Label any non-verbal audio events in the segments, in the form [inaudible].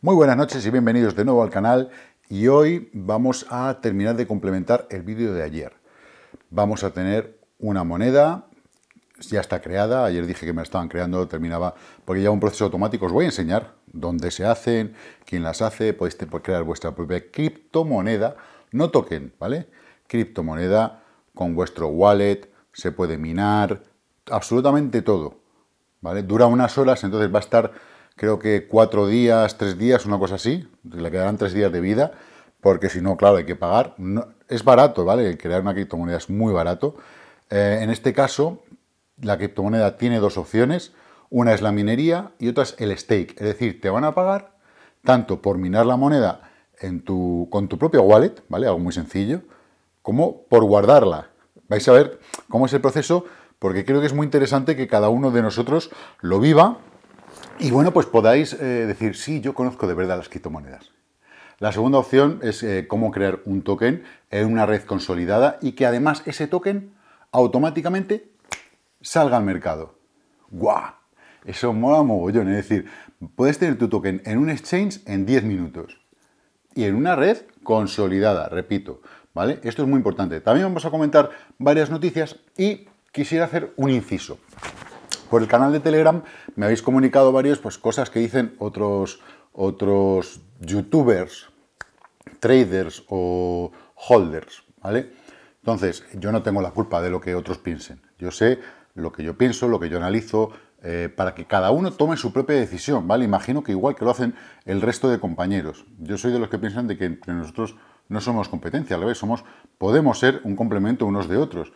Muy buenas noches y bienvenidos de nuevo al canal y hoy vamos a terminar de complementar el vídeo de ayer. Vamos a tener una moneda, ya está creada, ayer dije que me la estaban creando, terminaba, porque ya un proceso automático, os voy a enseñar dónde se hacen, quién las hace, podéis crear vuestra propia criptomoneda, no toquen, ¿vale? Criptomoneda, con vuestro wallet, se puede minar, absolutamente todo. ¿vale? Dura unas horas, entonces va a estar creo que cuatro días, tres días, una cosa así, le quedarán tres días de vida, porque si no, claro, hay que pagar. No, es barato, ¿vale? crear una criptomoneda es muy barato. Eh, en este caso, la criptomoneda tiene dos opciones. Una es la minería y otra es el stake. Es decir, te van a pagar tanto por minar la moneda en tu, con tu propio wallet, ¿vale? Algo muy sencillo, como por guardarla. Vais a ver cómo es el proceso, porque creo que es muy interesante que cada uno de nosotros lo viva y bueno, pues podáis eh, decir, sí, yo conozco de verdad las criptomonedas. La segunda opción es eh, cómo crear un token en una red consolidada y que además ese token automáticamente salga al mercado. ¡Guau! Eso mola mogollón. Es decir, puedes tener tu token en un exchange en 10 minutos y en una red consolidada, repito. Esto es muy importante. También vamos a comentar varias noticias y quisiera hacer un inciso. Por el canal de Telegram me habéis comunicado varias pues, cosas que dicen otros, otros youtubers, traders o holders, ¿vale? Entonces, yo no tengo la culpa de lo que otros piensen. Yo sé lo que yo pienso, lo que yo analizo, eh, para que cada uno tome su propia decisión, ¿vale? Imagino que igual que lo hacen el resto de compañeros. Yo soy de los que piensan de que entre nosotros no somos competencia, al revés, somos, podemos ser un complemento unos de otros.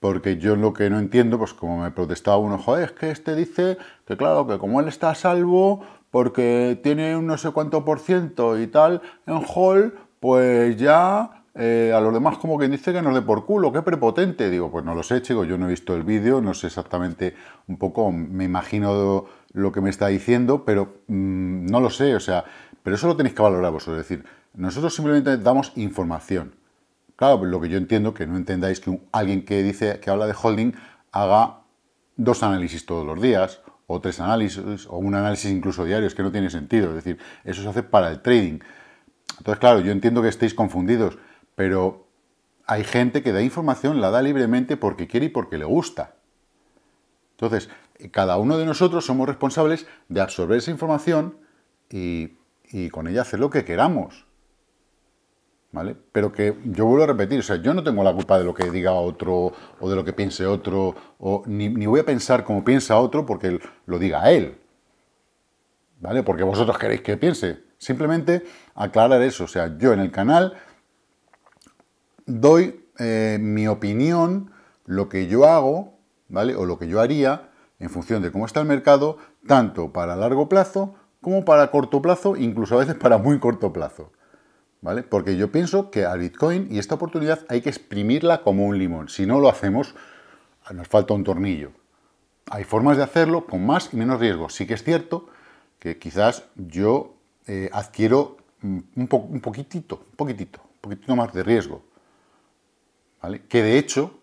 Porque yo lo que no entiendo, pues como me protestaba uno, joder, es que este dice que claro, que como él está a salvo, porque tiene un no sé cuánto por ciento y tal en Hall, pues ya eh, a los demás como quien dice que no le por culo, qué prepotente. Digo, pues no lo sé, chicos, yo no he visto el vídeo, no sé exactamente un poco, me imagino lo que me está diciendo, pero mm, no lo sé, o sea, pero eso lo tenéis que valorar vosotros, es decir, nosotros simplemente damos información. Claro, lo que yo entiendo, que no entendáis que un, alguien que dice, que habla de holding, haga dos análisis todos los días, o tres análisis, o un análisis incluso diario, es que no tiene sentido. Es decir, eso se hace para el trading. Entonces, claro, yo entiendo que estéis confundidos, pero hay gente que da información, la da libremente porque quiere y porque le gusta. Entonces, cada uno de nosotros somos responsables de absorber esa información y, y con ella hacer lo que queramos. Pero que yo vuelvo a repetir, o sea, yo no tengo la culpa de lo que diga otro o de lo que piense otro, o ni, voy a pensar como piensa otro porque lo diga él, ¿vale? Porque vosotros queréis que piense. Simplemente aclarar eso, o sea, yo en el canal doy eh, mi opinión, lo que yo hago, ¿vale? O lo que yo haría en función de cómo está el mercado, tanto para largo plazo como para corto plazo, incluso a veces para muy corto plazo. Porque yo pienso que al Bitcoin y esta oportunidad hay que exprimirla como un limón. Si no lo hacemos, nos falta un tornillo. Hay formas de hacerlo con más y menos riesgo. Sí que es cierto que quizás yo eh, adquiero un, poquitito, un poquitito, un poquitito más de riesgo. Que de hecho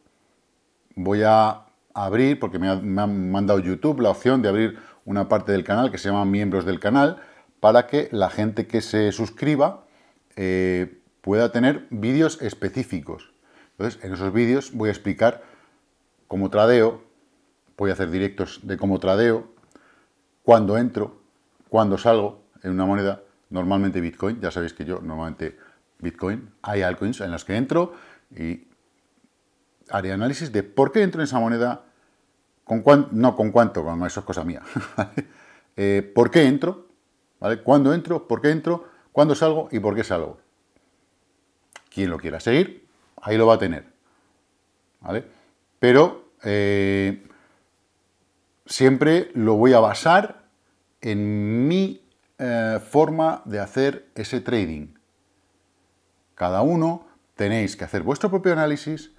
voy a abrir, porque me, ha, me mandado YouTube la opción de abrir una parte del canal que se llama miembros del canal, para que la gente que se suscriba eh, pueda tener vídeos específicos. Entonces, en esos vídeos voy a explicar cómo tradeo, voy a hacer directos de cómo tradeo, cuándo entro, cuándo salgo en una moneda, normalmente Bitcoin, ya sabéis que yo normalmente Bitcoin, hay altcoins en las que entro y haré análisis de por qué entro en esa moneda, con cuán, no con cuánto, con eso es cosa mía, [laughs] eh, por qué entro, ¿vale? ¿Cuándo entro? ¿Por qué entro? ¿Cuándo salgo y por qué salgo? Quien lo quiera seguir, ahí lo va a tener. ¿Vale? Pero eh, siempre lo voy a basar en mi eh, forma de hacer ese trading. Cada uno tenéis que hacer vuestro propio análisis.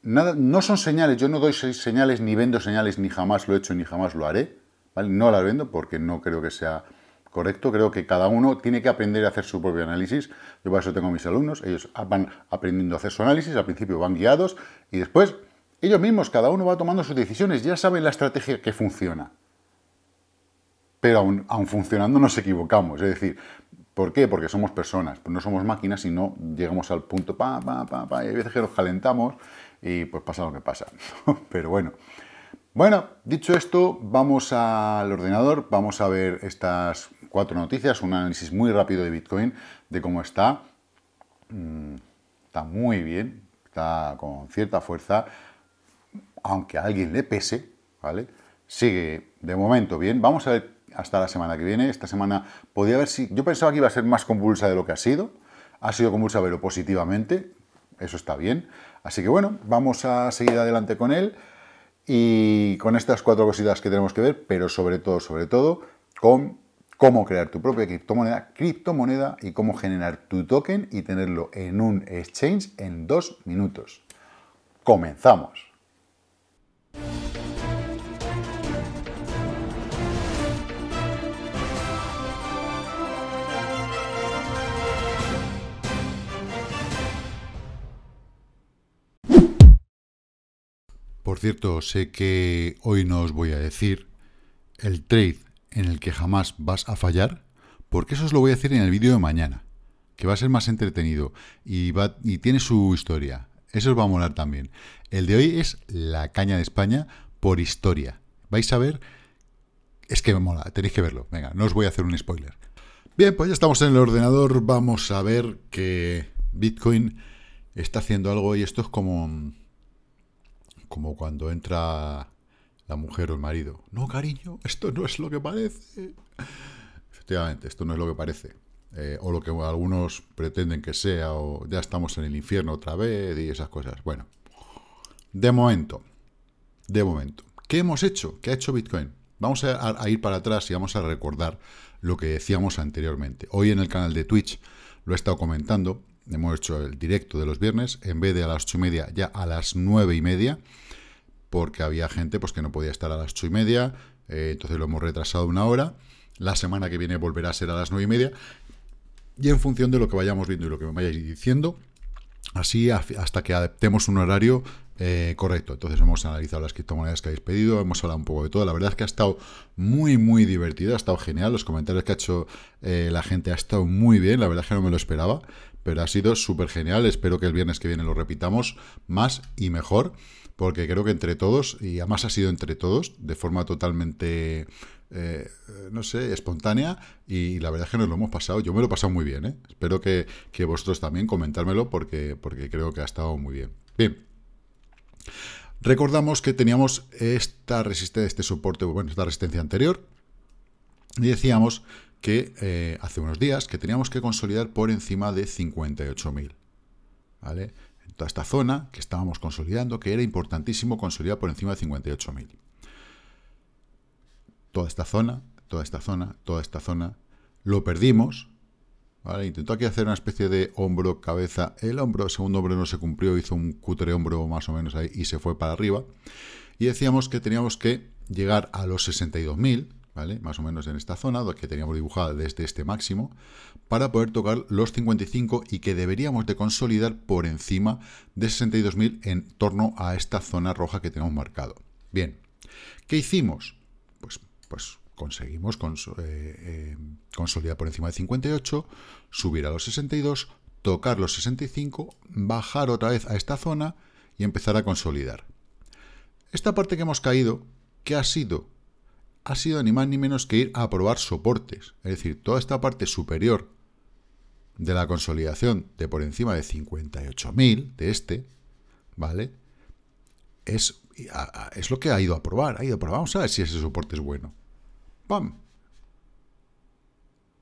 Nada, no son señales, yo no doy señales, ni vendo señales, ni jamás lo he hecho, ni jamás lo haré. No las vendo porque no creo que sea correcto. Creo que cada uno tiene que aprender a hacer su propio análisis. Yo para eso tengo mis alumnos, ellos van aprendiendo a hacer su análisis, al principio van guiados y después ellos mismos, cada uno va tomando sus decisiones, ya saben la estrategia que funciona. Pero aún, aún funcionando nos equivocamos, es decir, ¿Por qué? Porque somos personas, pues no somos máquinas y no llegamos al punto pa, pa, pa, pa, y hay veces que nos calentamos y pues pasa lo que pasa. [laughs] Pero bueno. Bueno, dicho esto, vamos al ordenador, vamos a ver estas cuatro noticias, un análisis muy rápido de Bitcoin, de cómo está. Mm, está muy bien, está con cierta fuerza, aunque a alguien le pese, ¿vale? Sigue de momento bien. Vamos a ver hasta la semana que viene. Esta semana podía haber si. Yo pensaba que iba a ser más convulsa de lo que ha sido. Ha sido convulsa, pero positivamente. Eso está bien. Así que bueno, vamos a seguir adelante con él. Y con estas cuatro cositas que tenemos que ver, pero sobre todo, sobre todo, con cómo crear tu propia criptomoneda, criptomoneda y cómo generar tu token y tenerlo en un exchange en dos minutos. ¡Comenzamos! Por cierto, sé que hoy no os voy a decir el trade en el que jamás vas a fallar, porque eso os lo voy a decir en el vídeo de mañana, que va a ser más entretenido y, va, y tiene su historia. Eso os va a molar también. El de hoy es la caña de España por historia. Vais a ver... Es que me mola, tenéis que verlo. Venga, no os voy a hacer un spoiler. Bien, pues ya estamos en el ordenador. Vamos a ver que Bitcoin está haciendo algo y esto es como, como cuando entra la mujer o el marido. No, cariño, esto no es lo que parece. Efectivamente, esto no es lo que parece. Eh, o lo que algunos pretenden que sea, o ya estamos en el infierno otra vez y esas cosas. Bueno, de momento, de momento, ¿qué hemos hecho? ¿Qué ha hecho Bitcoin? Vamos a, a ir para atrás y vamos a recordar lo que decíamos anteriormente. Hoy en el canal de Twitch lo he estado comentando, hemos hecho el directo de los viernes, en vez de a las ocho y media, ya a las nueve y media porque había gente pues, que no podía estar a las ocho y media, eh, entonces lo hemos retrasado una hora. La semana que viene volverá a ser a las nueve y media. Y en función de lo que vayamos viendo y lo que me vayáis diciendo, así hasta que adaptemos un horario eh, correcto. Entonces hemos analizado las criptomonedas que habéis pedido, hemos hablado un poco de todo. La verdad es que ha estado muy, muy divertido, ha estado genial. Los comentarios que ha hecho eh, la gente ha estado muy bien, la verdad es que no me lo esperaba, pero ha sido súper genial. Espero que el viernes que viene lo repitamos más y mejor porque creo que entre todos, y además ha sido entre todos, de forma totalmente, eh, no sé, espontánea, y la verdad es que nos lo hemos pasado, yo me lo he pasado muy bien, ¿eh? espero que, vosotros también comentármelo porque, porque creo que ha estado muy bien. Bien. Recordamos que teníamos esta resistencia, este soporte, bueno, esta resistencia anterior, y decíamos que eh, hace unos días que teníamos que consolidar por encima de 58.000. ¿Vale? toda esta zona que estábamos consolidando, que era importantísimo consolidar por encima de 58.000. Toda esta zona, toda esta zona, toda esta zona, lo perdimos. Intentó aquí hacer una especie de hombro, cabeza, el hombro, el segundo hombro no se cumplió, hizo un cutre hombro más o menos ahí y se fue para arriba. Y decíamos que teníamos que llegar a los 62.000, ¿vale? Más o menos en esta zona, que teníamos dibujada desde este máximo, para poder tocar los 55 y que deberíamos de consolidar por encima de 62.000 en torno a esta zona roja que tenemos marcado. Bien, ¿qué hicimos? Pues, pues conseguimos eh, eh, consolidar por encima de 58, subir a los 62, tocar los 65, bajar otra vez a esta zona y empezar a consolidar. Esta parte que hemos caído, ¿qué ha sido? ha sido ni más ni menos que ir a probar soportes. Es decir, toda esta parte superior de la consolidación de por encima de 58.000 de este, ¿vale? Es, es lo que ha ido a probar. Ha ido a probar. Vamos a ver si ese soporte es bueno. ¡Pam!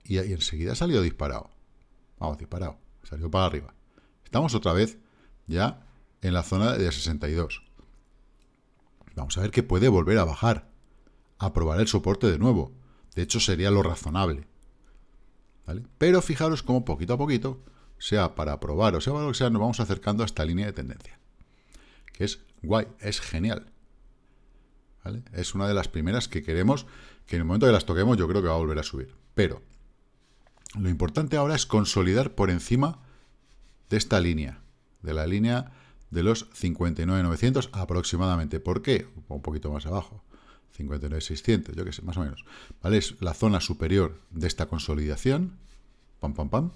Y, y enseguida salió disparado. Vamos, disparado. Salió para arriba. Estamos otra vez ya en la zona de 62. Vamos a ver que puede volver a bajar aprobar el soporte de nuevo. De hecho, sería lo razonable. Pero fijaros cómo poquito a poquito, sea para aprobar o sea para lo que sea, nos vamos acercando a esta línea de tendencia. Que es guay, es genial. Es una de las primeras que queremos, que en el momento que las toquemos yo creo que va a volver a subir. Pero lo importante ahora es consolidar por encima de esta línea, de la línea de los 59.900 aproximadamente. ¿Por qué? Un poquito más abajo. 59.600, yo qué sé, más o menos. ¿Vale? Es la zona superior de esta consolidación. Pam, pam, pam.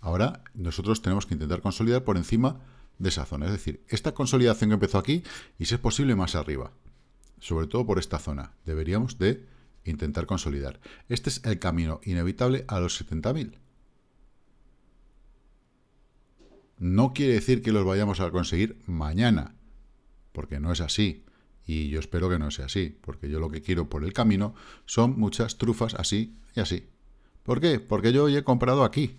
Ahora nosotros tenemos que intentar consolidar por encima de esa zona. Es decir, esta consolidación que empezó aquí y si es posible más arriba. Sobre todo por esta zona. Deberíamos de intentar consolidar. Este es el camino inevitable a los 70.000. No quiere decir que los vayamos a conseguir mañana. Porque no es así. Y yo espero que no sea así, porque yo lo que quiero por el camino son muchas trufas así y así. ¿Por qué? Porque yo hoy he comprado aquí.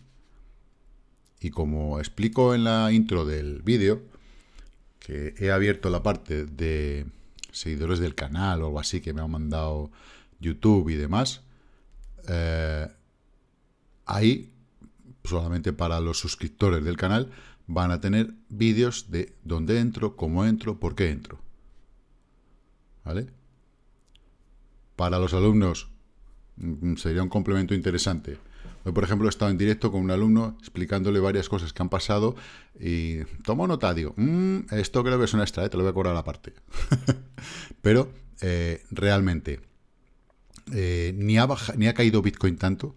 Y como explico en la intro del vídeo, que he abierto la parte de seguidores del canal o algo así que me han mandado YouTube y demás, eh, ahí, solamente para los suscriptores del canal, van a tener vídeos de dónde entro, cómo entro, por qué entro. ¿vale? Para los alumnos mm, mm, sería un complemento interesante. Hoy, por ejemplo, he estado en directo con un alumno explicándole varias cosas que han pasado y tomo nota, digo, mm, esto creo que es una extra, eh, te lo voy a la parte. [laughs] Pero eh, realmente, eh, ni, ha ni ha caído Bitcoin tanto,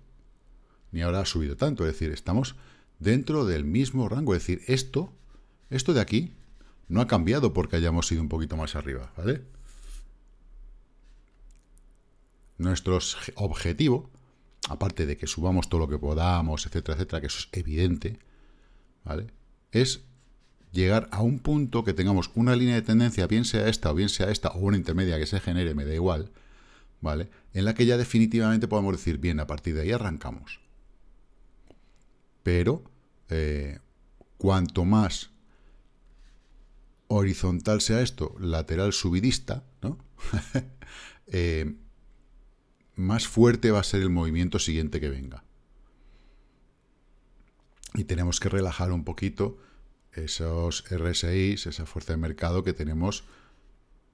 ni ahora ha subido tanto. Es decir, estamos dentro del mismo rango. Es decir, esto, esto de aquí, no ha cambiado porque hayamos ido un poquito más arriba, ¿vale? Nuestro objetivo, aparte de que subamos todo lo que podamos, etcétera, etcétera, que eso es evidente, ¿vale? Es llegar a un punto que tengamos una línea de tendencia, bien sea esta o bien sea esta, o una intermedia que se genere, me da igual, ¿vale? En la que ya definitivamente podemos decir, bien, a partir de ahí arrancamos. Pero eh, cuanto más horizontal sea esto, lateral subidista, ¿no? [laughs] Eh, más fuerte va a ser el movimiento siguiente que venga. Y tenemos que relajar un poquito esos RSIs, esa fuerza de mercado que tenemos.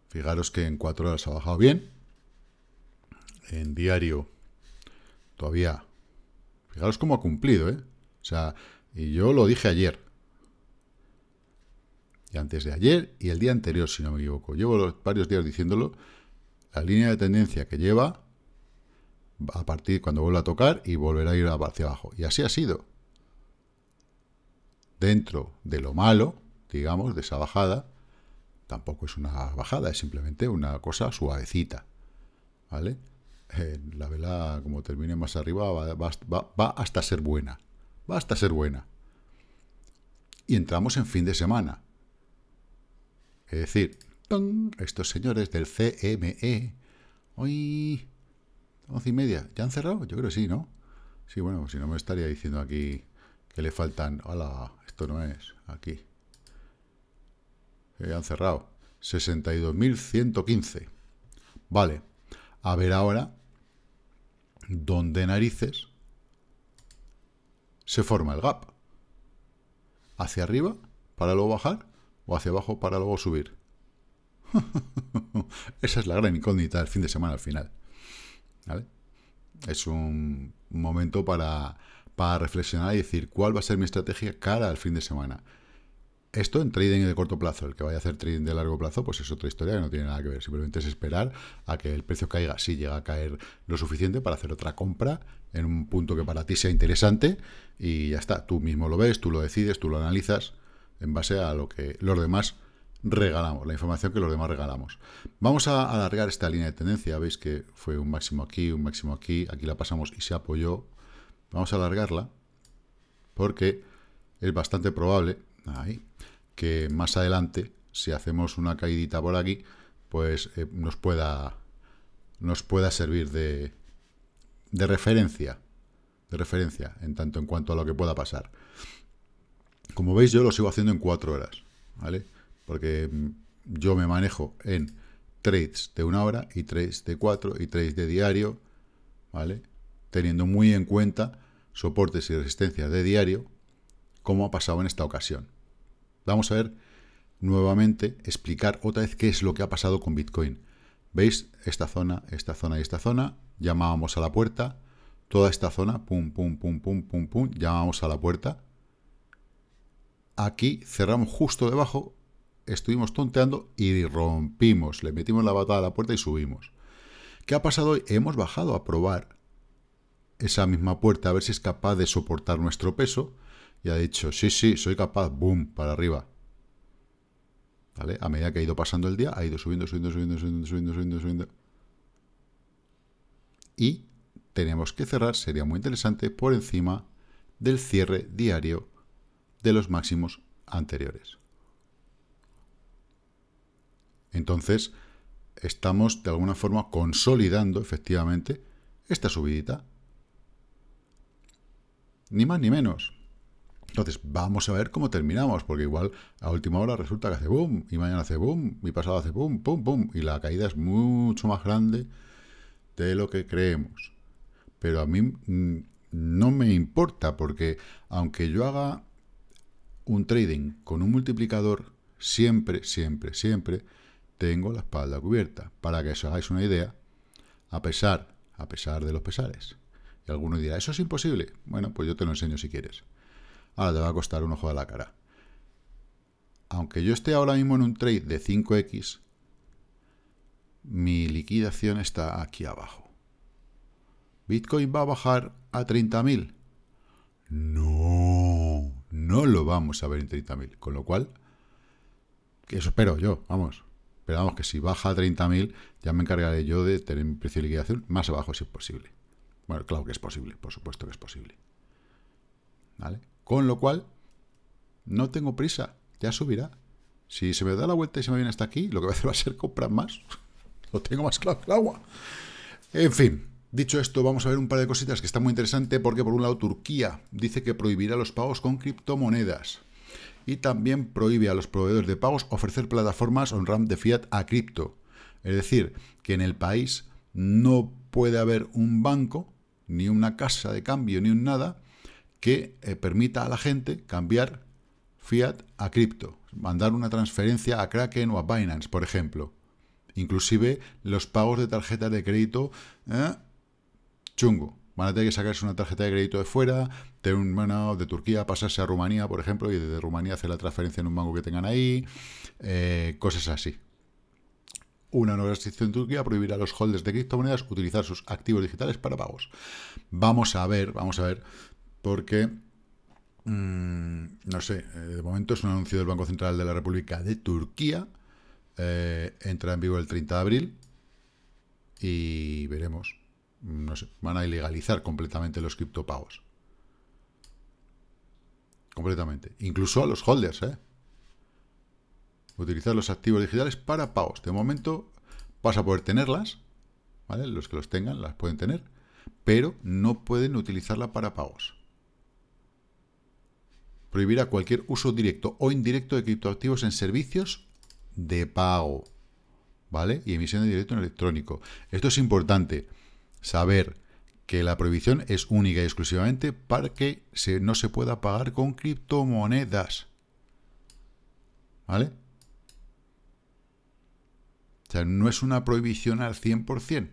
Fijaros que en cuatro horas ha bajado bien. En diario todavía. Fijaros cómo ha cumplido, ¿eh? O sea, y yo lo dije ayer. Y antes de ayer y el día anterior, si no me equivoco. Llevo varios días diciéndolo. La línea de tendencia que lleva a partir cuando vuelva a tocar y volverá a ir hacia abajo. Y así ha sido. Dentro de lo malo, digamos, de esa bajada, tampoco es una bajada, es simplemente una cosa suavecita. ¿Vale? Eh, la vela, como termine más arriba, va, hasta ser buena. Va hasta ser buena. Y entramos en fin de semana. Es decir, estos señores del CME, hoy once y media. ¿Ya han cerrado? Yo creo que sí, ¿no? Sí, bueno, si no me estaría diciendo aquí que le faltan... Hola, Esto no es. Aquí. Ya eh, han cerrado. 62.115. Vale. A ver ahora dónde narices se forma el gap. ¿Hacia arriba para luego bajar o hacia abajo para luego subir? [laughs] Esa es la gran incógnita del fin de semana al final. ¿vale? Es un momento para, para reflexionar y decir cuál va a ser mi estrategia cara al fin de semana. Esto en trading de corto plazo, el que vaya a hacer trading de largo plazo, pues es otra historia que no tiene nada que ver. Simplemente es esperar a que el precio caiga, si llega a caer lo suficiente para hacer otra compra en un punto que para ti sea interesante y ya está. Tú mismo lo ves, tú lo decides, tú lo analizas en base a lo que los demás regalamos, la información que los demás regalamos. Vamos a alargar esta línea de tendencia, veis que fue un máximo aquí, un máximo aquí, aquí la pasamos y se apoyó. Vamos a alargarla porque es bastante probable que más adelante, si hacemos una caída por aquí, pues eh, nos, pueda, nos pueda servir de, de referencia, de referencia en tanto en cuanto a lo que pueda pasar. Como veis, yo lo sigo haciendo en cuatro horas, ¿vale? porque yo me manejo en trades de una hora y trades de cuatro y trades de diario, ¿vale? Teniendo muy en cuenta soportes y resistencias de diario, como ha pasado en esta ocasión. Vamos a ver nuevamente, explicar otra vez qué es lo que ha pasado con Bitcoin. ¿Veis? Esta zona, esta zona y esta zona, llamábamos a la puerta, toda esta zona, pum, pum, pum, pum, pum, pum, llamábamos a la puerta. Aquí cerramos justo debajo estuvimos tonteando y rompimos, le metimos la batalla a la puerta y subimos. ¿Qué ha pasado hoy? Hemos bajado a probar esa misma puerta, a ver si es capaz de soportar nuestro peso, y ha dicho, sí, sí, soy capaz, boom, para arriba. ¿Vale? A medida que ha ido pasando el día, ha ido subiendo, subiendo, subiendo, subiendo, subiendo, subiendo, subiendo. Y tenemos que cerrar, sería muy interesante, por encima del cierre diario de los máximos anteriores. Entonces, estamos de alguna forma consolidando efectivamente esta subidita. Ni más ni menos. Entonces, vamos a ver cómo terminamos, porque igual a última hora resulta que hace boom, y mañana hace boom, y pasado hace boom, boom, boom. y la caída es mucho más grande de lo que creemos. Pero a mí mm, no me importa, porque aunque yo haga un trading con un multiplicador, siempre, siempre, siempre, tengo la espalda cubierta. Para que os hagáis una idea, a pesar, a pesar de los pesares. Y alguno dirá, eso es imposible. Bueno, pues yo te lo enseño si quieres. Ahora te va a costar un ojo de la cara. Aunque yo esté ahora mismo en un trade de 5X, mi liquidación está aquí abajo. ¿Bitcoin va a bajar a 30.000? No, no lo vamos a ver en 30.000. Con lo cual, que eso espero yo, vamos. Pero que si baja a 30.000, ya me encargaré yo de tener mi precio de liquidación más abajo si es posible. Bueno, claro que es posible, por supuesto que es posible. ¿Vale? Con lo cual, no tengo prisa, ya subirá. Si se me da la vuelta y se me viene hasta aquí, lo que voy a hacer va a ser comprar más. [laughs] lo tengo más claro el agua. En fin, dicho esto, vamos a ver un par de cositas que está muy interesante porque por un lado Turquía dice que prohibirá los pagos con criptomonedas. Y también prohíbe a los proveedores de pagos ofrecer plataformas on-ramp de fiat a cripto. Es decir, que en el país no puede haber un banco, ni una casa de cambio, ni un nada, que eh, permita a la gente cambiar fiat a cripto, mandar una transferencia a Kraken o a Binance, por ejemplo. Inclusive los pagos de tarjetas de crédito, ¿eh? chungo. Van a tener que sacarse una tarjeta de crédito de fuera, tener un, mano de Turquía pasarse a Rumanía, por ejemplo, y desde Rumanía hacer la transferencia en un banco que tengan ahí, eh, cosas así. Una nueva restricción en Turquía prohibirá a los holders de criptomonedas utilizar sus activos digitales para pagos. Vamos a ver, vamos a ver, porque mm, no sé, eh, de momento es un anuncio del Banco Central de la República de Turquía. Eh, entra en vivo el 30 de abril y veremos no van a ilegalizar completamente los criptopagos. Completamente. Incluso a los holders, ¿eh? Utilizar los activos digitales para pagos. De momento vas a poder tenerlas, ¿vale? Los que los tengan las pueden tener, pero no pueden utilizarla para pagos. Prohibirá cualquier uso directo o indirecto de criptoactivos en servicios de pago. ¿Vale? Y emisión de directo en electrónico. Esto es importante saber que la prohibición es única y exclusivamente para que no se pueda pagar con criptomonedas. ¿Vale? O sea, no es una prohibición al 100%.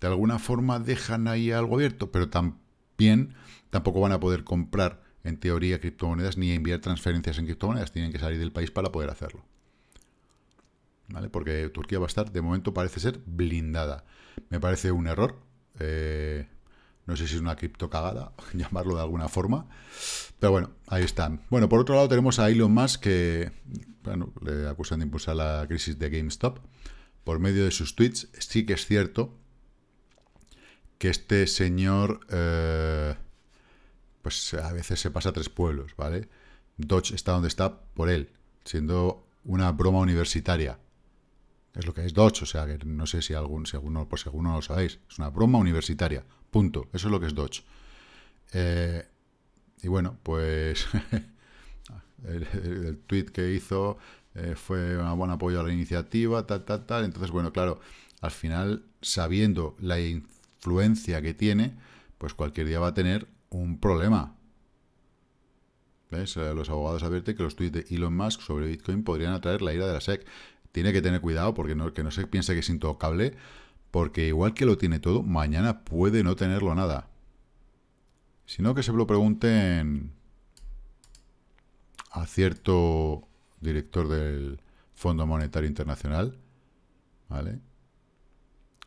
De alguna forma dejan ahí algo abierto, pero también tampoco van a poder comprar, en teoría, criptomonedas ni enviar transferencias en criptomonedas. Tienen que salir del país para poder hacerlo. ¿Vale? Porque Turquía va a estar, de momento parece ser, blindada. Me parece un error, eh, no sé si es una cripto cagada, [laughs] llamarlo de alguna forma. Pero bueno, ahí están. Bueno, por otro lado tenemos a Elon Musk que le acusan de impulsar la crisis de GameStop por medio de sus tweets. Sí que es cierto que este señor eh, pues a veces se pasa a tres pueblos, ¿vale? Dodge está donde está por él, siendo una broma universitaria. Es lo que es Doge, o sea, que no sé si algún, si alguno, pues alguno no lo sabéis, es una broma universitaria, punto. Eso es lo que es Doge. Eh, y bueno, pues [laughs] el, tweet que hizo eh, fue un buen apoyo a la iniciativa, tal, tal, tal. Entonces, bueno, claro, al final, sabiendo la influencia que tiene, pues cualquier día va a tener un problema. ¿Ves? Eh, los abogados advierten que los tweets de Elon Musk sobre Bitcoin podrían atraer la ira de la SEC tiene que tener cuidado porque no, que no se piense que es intocable, porque igual que lo tiene todo, mañana puede no tenerlo nada. Sino que se lo pregunten a cierto director del Fondo Monetario Internacional, ¿vale?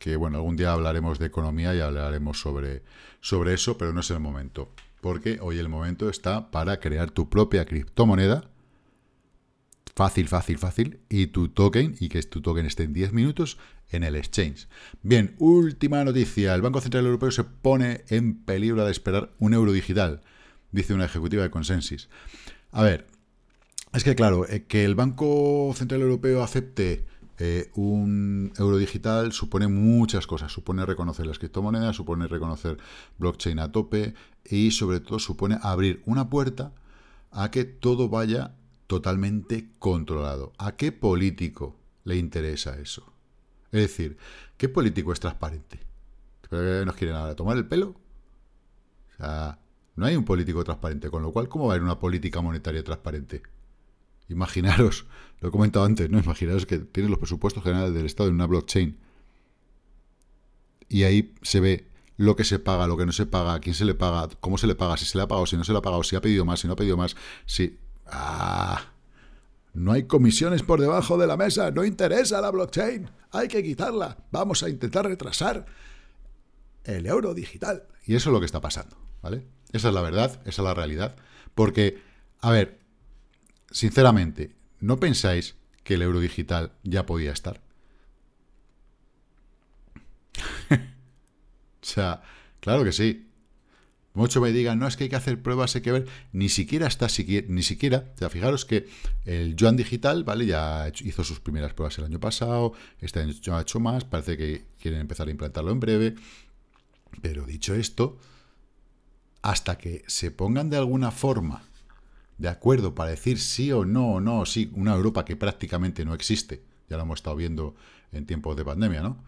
Que bueno, algún día hablaremos de economía y hablaremos sobre, sobre eso, pero no es el momento. Porque hoy el momento está para crear tu propia criptomoneda Fácil, fácil, fácil. Y tu token, y que tu token esté en 10 minutos en el exchange. Bien, última noticia. El Banco Central Europeo se pone en peligro de esperar un euro digital, dice una ejecutiva de Consensus. A ver, es que claro, eh, que el Banco Central Europeo acepte eh, un euro digital supone muchas cosas. Supone reconocer las criptomonedas, supone reconocer blockchain a tope y sobre todo supone abrir una puerta a que todo vaya totalmente controlado. ¿A qué político le interesa eso? Es decir, ¿qué político es transparente? ¿Nos quieren ahora tomar el pelo? O sea, no hay un político transparente, con lo cual, ¿cómo va a haber una política monetaria transparente? Imaginaros, lo he comentado antes, ¿no? Imaginaros que tienen los presupuestos generales del Estado en una blockchain. Y ahí se ve lo que se paga, lo que no se paga, a quién se le paga, cómo se le paga, si se le ha pagado, si no se le ha pagado, si ha pedido más, si no ha pedido más, si Ah, no hay comisiones por debajo de la mesa, no interesa la blockchain, hay que quitarla, vamos a intentar retrasar el euro digital. Y eso es lo que está pasando, ¿vale? Esa es la verdad, esa es la realidad. Porque, a ver, sinceramente, ¿no pensáis que el euro digital ya podía estar? [laughs] o sea, claro que sí. Mucho me digan, no, es que hay que hacer pruebas, hay que ver, ni siquiera está, ni siquiera, o sea, fijaros que el Joan Digital, ¿vale? Ya hizo sus primeras pruebas el año pasado, este año ha hecho más, parece que quieren empezar a implantarlo en breve, pero dicho esto, hasta que se pongan de alguna forma de acuerdo para decir sí o no, o no, o sí, una Europa que prácticamente no existe, ya lo hemos estado viendo en tiempos de pandemia, ¿no?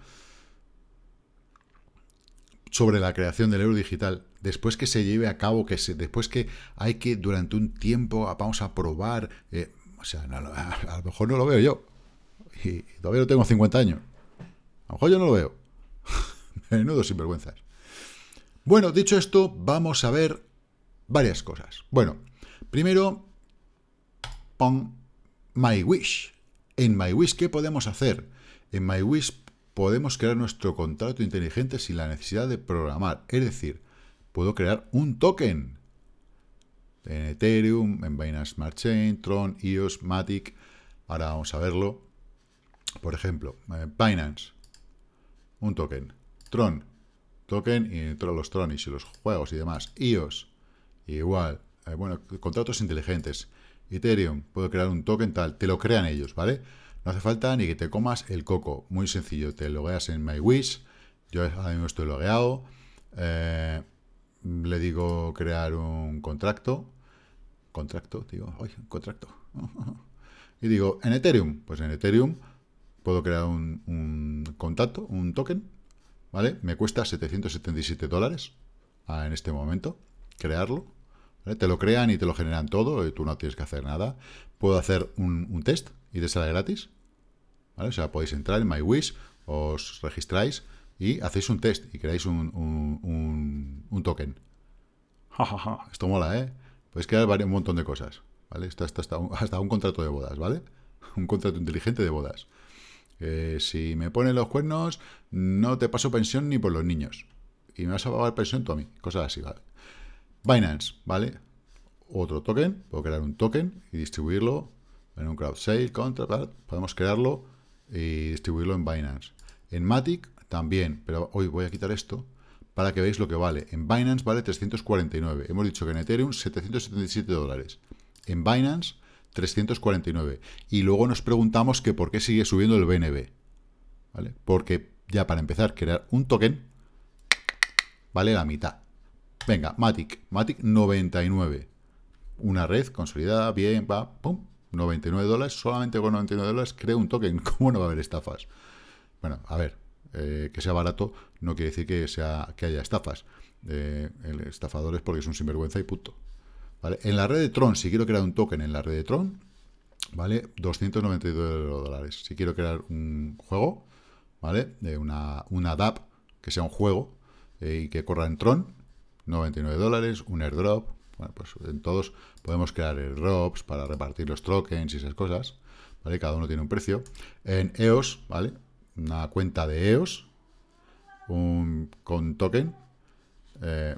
sobre la creación del euro digital, después que se lleve a cabo, que después que hay que durante un tiempo vamos a probar, eh, o sea, [laughs] a, lo mejor no lo veo yo, y todavía no tengo 50 años, a lo mejor yo no lo veo. [laughs] Menudo sinvergüenzas. Bueno, dicho esto, vamos a ver varias cosas. Bueno, primero, pon My Wish. En My Wish, ¿qué podemos hacer? En My Wish podemos crear nuestro contrato inteligente sin la necesidad de programar. Es decir, puedo crear un token en Ethereum, en Binance Smart Chain, Tron, EOS, Matic. Ahora vamos a verlo. Por ejemplo, eh, Binance, un token. Tron, token y todos los Tronis y los juegos y demás. EOS, igual. Eh, bueno, contratos inteligentes. Ethereum, puedo crear un token tal. Te lo crean ellos, ¿vale? No hace falta ni que te comas el coco. Muy sencillo, te logueas en MyWish. Yo ahora mismo estoy logueado. Eh, le digo crear un contrato. Contrato, digo, ay contrato. [laughs] y digo, en Ethereum. Pues en Ethereum puedo crear un, un contacto, un token. ¿Vale? Me cuesta 777 dólares ah, en este momento crearlo. Te lo crean y te lo generan todo, eh, tú no tienes que hacer nada. Puedo hacer un, test y te sale gratis. O sea, podéis entrar en MyWish, os registráis y hacéis un test y creáis un, token. Esto mola, ¿eh? Podéis crear un montón de cosas. ¿vale? Hasta, hasta, hasta, un contrato de bodas, ¿vale? [laughs] Un contrato inteligente de bodas. Eh, si me ponen los cuernos, no te paso pensión ni por los niños. Y me vas a pagar pensión tú a mí. Cosas así, ¿vale? Binance, ¿vale? Otro token, puedo crear un token y distribuirlo en un crowd sale, contra, podemos crearlo y distribuirlo en Binance. En Matic también, pero hoy voy a quitar esto para que veáis lo que vale. En Binance vale 349. Hemos dicho que en Ethereum 777 dólares. En Binance 349. Y luego nos preguntamos que por qué sigue subiendo el BNB. ¿Vale? Porque ya para empezar, crear un token vale la mitad. Venga, Matic. Matic 99. Una red consolidada, bien, va, pum. 99 dólares, solamente con 99 dólares creo un token. [laughs] ¿Cómo no va a haber estafas? Bueno, a ver, eh, que sea barato no quiere decir que, sea, que haya estafas. Eh, el estafador es porque es un sinvergüenza y puto. En la red de Tron, si quiero crear un token en la red de Tron, vale 292 dólares. Si quiero crear un juego, ¿vale? De una, una DAP que sea un juego eh, y que corra en Tron, 99 dólares, un airdrop. Bueno, pues en todos podemos crear airdrops para repartir los tokens y esas cosas. ¿Vale? Cada uno tiene un precio. En EOS, ¿vale? Una cuenta de EOS un, con token. Eh,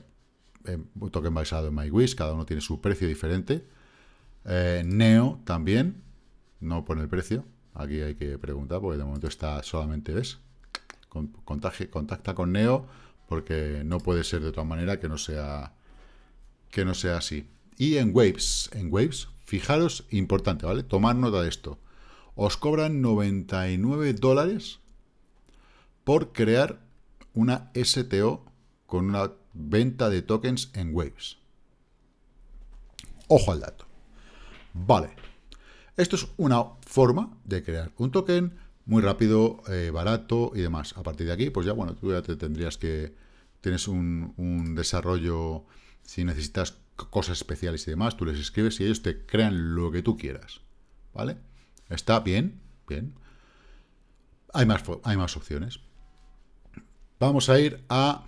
eh, un token basado en MyWish, cada uno tiene su precio diferente. Eh, Neo también, no pone el precio. Aquí hay que preguntar porque de momento está solamente, ¿ves? contacta con Neo porque no puede ser de otra manera que no sea, que no sea así. Y en Waves, en Waves, fijaros, importante, ¿vale? Tomar nota de esto. Os cobran 99 dólares por crear una STO con una venta de tokens en Waves. Ojo al dato. Vale. Esto es una forma de crear un token, muy rápido, eh, barato y demás. A partir de aquí, pues ya, bueno, tú ya te tendrías que... Tienes un, un desarrollo, si necesitas cosas especiales y demás, tú les escribes y ellos te crean lo que tú quieras. ¿Vale? Está bien, bien. Hay más, hay más opciones. Vamos a ir a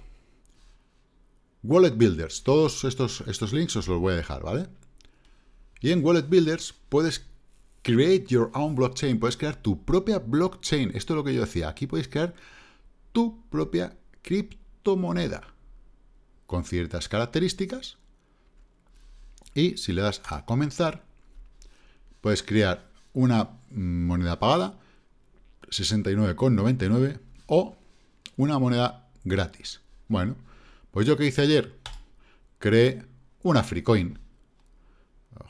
Wallet Builders. Todos estos, estos links os los voy a dejar, ¿vale? Y en Wallet Builders puedes Create your own blockchain. Puedes crear tu propia blockchain. Esto es lo que yo decía. Aquí podéis crear tu propia criptomoneda con ciertas características. Y si le das a comenzar, puedes crear una moneda pagada, 69,99, o una moneda gratis. Bueno, pues yo que hice ayer, creé una FreeCoin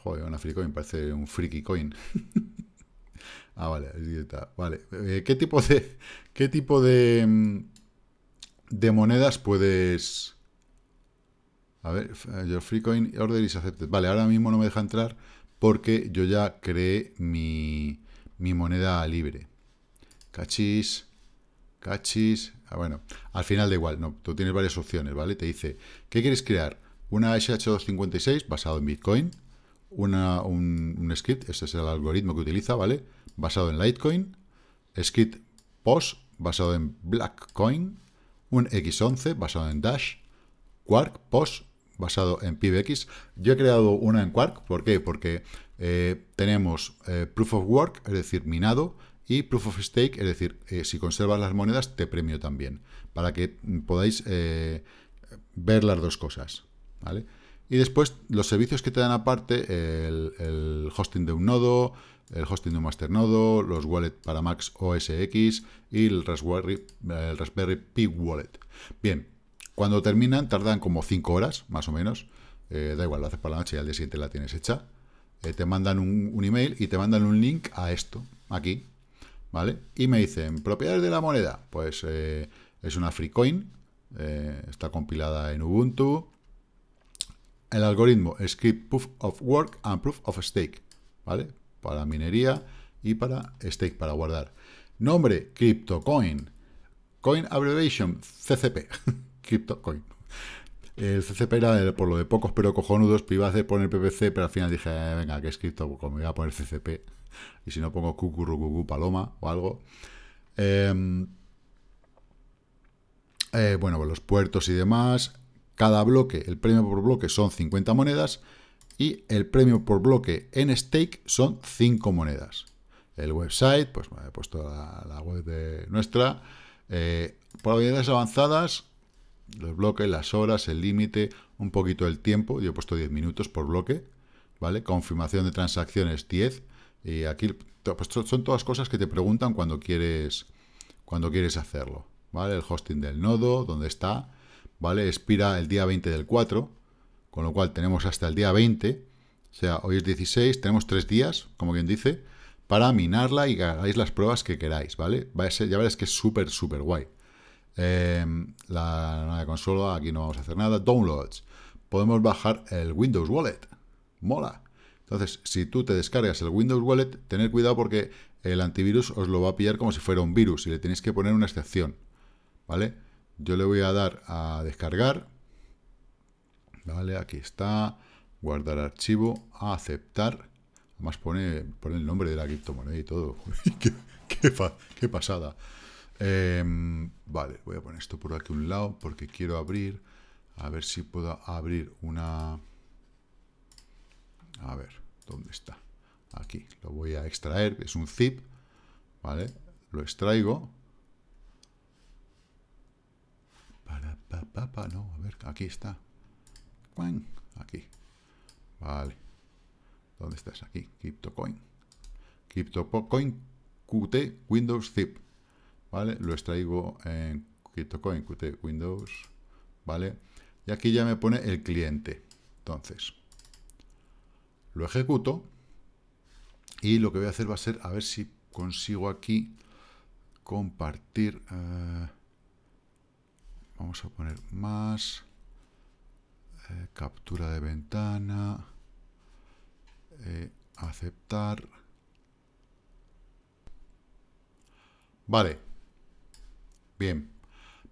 Joder, una coin, parece un freaky coin. [laughs] ah, vale, ahí está. Vale. Eh, ¿Qué tipo de. ¿Qué tipo de. Mm, de monedas puedes. A ver, eh, your coin, order is accepted. Vale, ahora mismo no me deja entrar porque yo ya creé mi, mi moneda libre. Cachis, cachis. Ah, bueno, al final da igual, no, tú tienes varias opciones, ¿vale? Te dice, ¿qué quieres crear? Una SH256 basado en Bitcoin, un, script, skit, este es el algoritmo que utiliza, ¿vale? Basado en Litecoin, script POS basado en Blackcoin, un X11 basado en Dash, Quark POS basado en PIBX. Yo he creado una en Quark, ¿por qué? Porque eh, tenemos eh, Proof of Work, es decir, minado, y Proof of Stake, es decir, eh, si conservas las monedas, te premio también, para que podáis ver las dos cosas, ¿vale? Y después los servicios que te dan aparte, el, hosting de un nodo, el hosting de un master nodo los wallets para Max OS X y el Raspberry, Pi Wallet. Bien, cuando terminan tardan como 5 horas, más o menos. Eh, da igual, lo haces para la noche y al día siguiente la tienes hecha. Eh, te mandan un, email y te mandan un link a esto, aquí, ¿vale? Y me dicen, propiedades de la moneda. Pues eh, es una free coin, está compilada en Ubuntu, el algoritmo script proof of work and proof of stake, ¿vale? Para minería y para stake, para guardar. Nombre, CryptoCoin. Coin abbreviation, CCP. [laughs] CryptoCoin. El CCP era por lo de pocos pero cojonudos, pero iba poner PPC, pero al final dije, eh, venga, que es CryptoCoin, pues me voy a poner CCP. [laughs] Y si no pongo cucurrucucú paloma o algo. Em, eh, bueno, pues los puertos y demás. Cada bloque, el premio por bloque son 50 monedas y el premio por bloque en stake son 5 monedas. El website, pues me he puesto la, web de nuestra. Eh, probabilidades avanzadas, los bloques, las horas, el límite, un poquito el tiempo. Yo he puesto 10 minutos por bloque. ¿Vale? Confirmación de transacciones 10. Y aquí pues, son todas cosas que te preguntan cuando quieres, cuando quieres hacerlo. ¿Vale? El hosting del nodo, dónde está, ¿vale? Expira el día 20 del 4, con lo cual tenemos hasta el día 20, o sea, hoy es 16, tenemos 3 días, como quien dice, para minarla y que hagáis las pruebas que queráis, ¿vale? Va a ser, ya veréis que es súper, súper guay. Em, la consola, aquí no vamos a hacer nada. Downloads. Podemos bajar el Windows Wallet. Mola. Entonces, si tú te descargas el Windows Wallet, tened cuidado porque el antivirus os lo va a pillar como si fuera un virus y le tenéis que poner una excepción, ¿vale? Yo le voy a dar a descargar. Vale, aquí está. Guardar archivo. Aceptar. Además pone, pone el nombre de la criptomoneda y todo. [laughs] qué, pasada. Em, vale, voy a poner esto por aquí a un lado porque quiero abrir. A ver si puedo abrir una... A ver, ¿dónde está? Aquí, lo voy a extraer, es un zip, ¿vale? Lo extraigo, Para, papá no, a ver, aquí está. Aquí. Vale. ¿Dónde estás? Aquí, CryptoCoin. coin QT Windows Zip. ¿Vale? Lo extraigo en CryptoCoin QT Windows. ¿Vale? Y aquí ya me pone el cliente. Entonces, lo ejecuto. Y lo que voy a hacer va a ser, a ver si consigo aquí compartir... Eh, vamos a poner más, eh, captura de ventana, eh, aceptar. Vale, bien.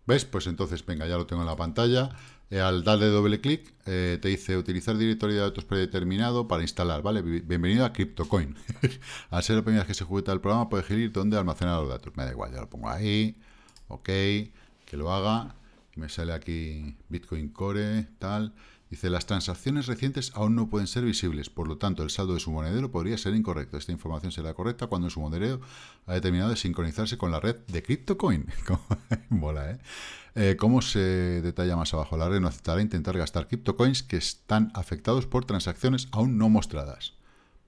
¿Ves? Pues entonces, venga, ya lo tengo en la pantalla. Eh, al darle doble clic, te dice utilizar directorio de datos predeterminado para instalar, ¿vale? Bienvenido a CryptoCoin. [laughs] al ser la primera vez que se ejecuta el programa, puede elegir dónde almacenar los datos. Me da igual, ya lo pongo ahí. Ok, que lo haga me sale aquí Bitcoin Core, tal. Dice, las transacciones recientes aún no pueden ser visibles, por lo tanto, el saldo de su monedero podría ser incorrecto. Esta información será correcta cuando su monedero ha determinado de sincronizarse con la red de CryptoCoin. [laughs] [laughs] Mola, ¿eh? ¿eh? ¿Cómo se detalla más abajo? La red no aceptará intentar gastar CryptoCoins que están afectados por transacciones aún no mostradas.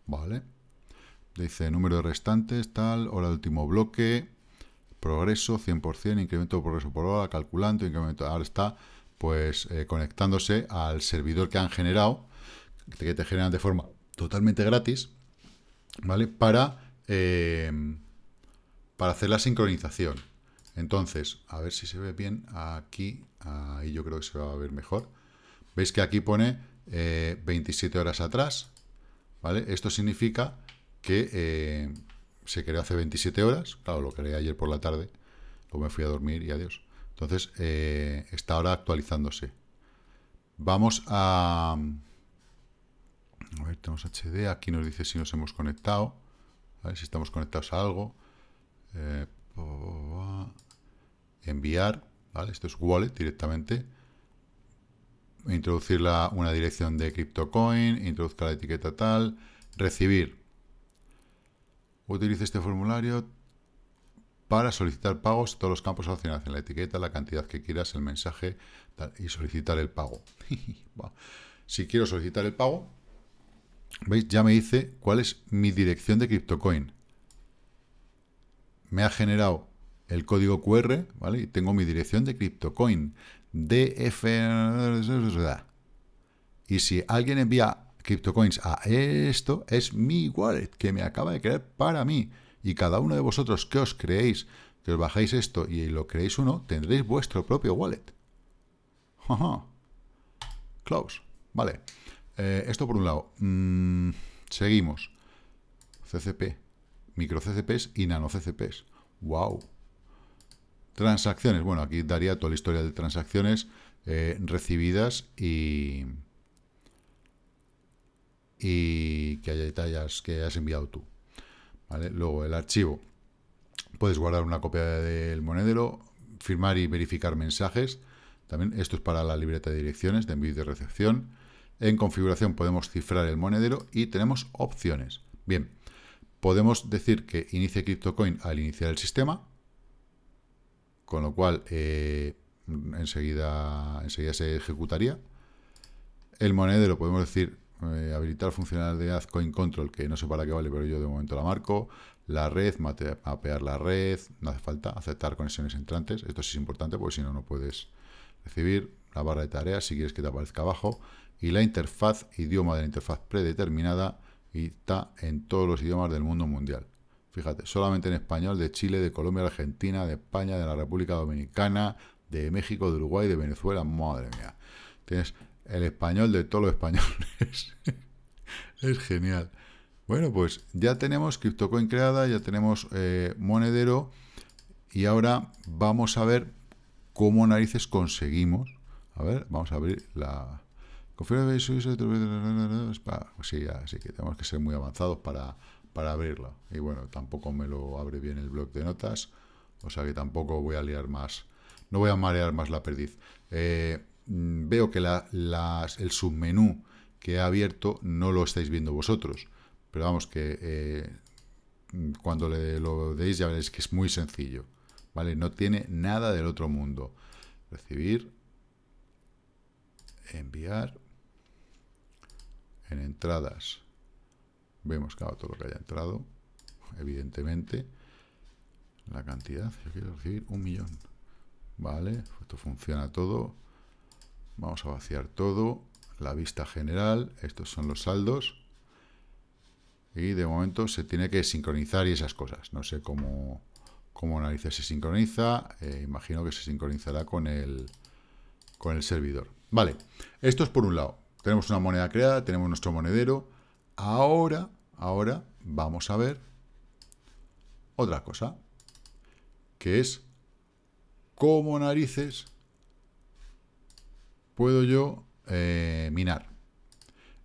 Vale. Dice, número de restantes, tal, o el último bloque, progreso 100%, incremento de progreso por hora, calculando, incremento, ahora está pues eh, conectándose al servidor que han generado, que te generan de forma totalmente gratis, ¿vale? Para, eh, para hacer la sincronización. Entonces, a ver si se ve bien aquí, ahí yo creo que se va a ver mejor. Veis que aquí pone 27 eh, horas atrás, ¿vale? Esto significa que se creó hace 27 horas, claro, lo creé ayer por la tarde, luego me fui a dormir y adiós. Entonces, eh, está ahora actualizándose. Vamos a... A ver, tenemos HD, aquí nos dice si nos hemos conectado, a ver si estamos conectados a algo. Eh, enviar, ¿vale? Esto es wallet directamente. Introducir una dirección de CryptoCoin, introduzca la etiqueta tal, recibir, Utilice este formulario para solicitar pagos todos los campos opcionales en la etiqueta, la cantidad que quieras, el mensaje y solicitar el pago. si quiero solicitar el pago, ¿veis? Ya me dice cuál es mi dirección de CryptoCoin. Me ha generado el código QR, ¿vale? Y tengo mi dirección de CryptoCoin. DF... Y si alguien envía CryptoCoins a esto es mi wallet que me acaba de crear para mí. Y cada uno de vosotros que os creéis, que os bajáis esto y lo creéis uno, tendréis vuestro propio wallet. Close. Vale. Eh, esto por un lado. Mm, seguimos. CCP. Micro CCPs y nano CCPs. Wow. Transacciones. Bueno, aquí daría toda la historia de transacciones eh, recibidas y y que haya detalles que hayas enviado tú. Luego el archivo. Puedes guardar una copia del monedero, firmar y verificar mensajes. También esto es para la libreta de direcciones de envío y de recepción. En configuración podemos cifrar el monedero y tenemos opciones. Bien, podemos decir que inicie CryptoCoin al iniciar el sistema, con lo cual eh, enseguida, enseguida se ejecutaría. El monedero podemos decir eh, habilitar funcionalidad coin control, que no sé para qué vale, pero yo de momento la marco, la red, mapear la red, no hace falta, aceptar conexiones entrantes, esto sí es importante porque si no, no puedes recibir la barra de tareas si quieres que te aparezca abajo, y la interfaz, idioma de la interfaz predeterminada, y está en todos los idiomas del mundo mundial. Fíjate, solamente en español de Chile, de Colombia, Argentina, de España, de la República Dominicana, de México, de Uruguay, de Venezuela, madre mía. Tienes el español de todos los españoles. [laughs] es genial. Bueno, pues ya tenemos CryptoCoin creada, ya tenemos eh, Monedero y ahora vamos a ver cómo narices conseguimos. A ver, vamos a abrir la... para. Pues sí, así que tenemos que ser muy avanzados para, para abrirla. Y bueno, tampoco me lo abre bien el blog de notas, o sea que tampoco voy a liar más, no voy a marear más la perdiz. Eh, Mm, veo que el submenú que he abierto no lo estáis viendo vosotros. Pero vamos, que eh, cuando le, lo deis ya veréis que es muy sencillo. ¿Vale? No tiene nada del otro mundo. Recibir. Enviar. En entradas. Vemos, claro, todo lo que haya entrado. Evidentemente. La cantidad. quiero recibir un millón. ¿Vale? Esto funciona todo. Vamos a vaciar todo. La vista general. Estos son los saldos. Y de momento se tiene que sincronizar y esas cosas. No sé cómo, cómo narices se sincroniza. Eh, imagino que se sincronizará con el, con el servidor. Vale, esto es por un lado. Tenemos una moneda creada, tenemos nuestro monedero. Ahora, ahora vamos a ver otra cosa, que es cómo narices puedo yo eh, minar.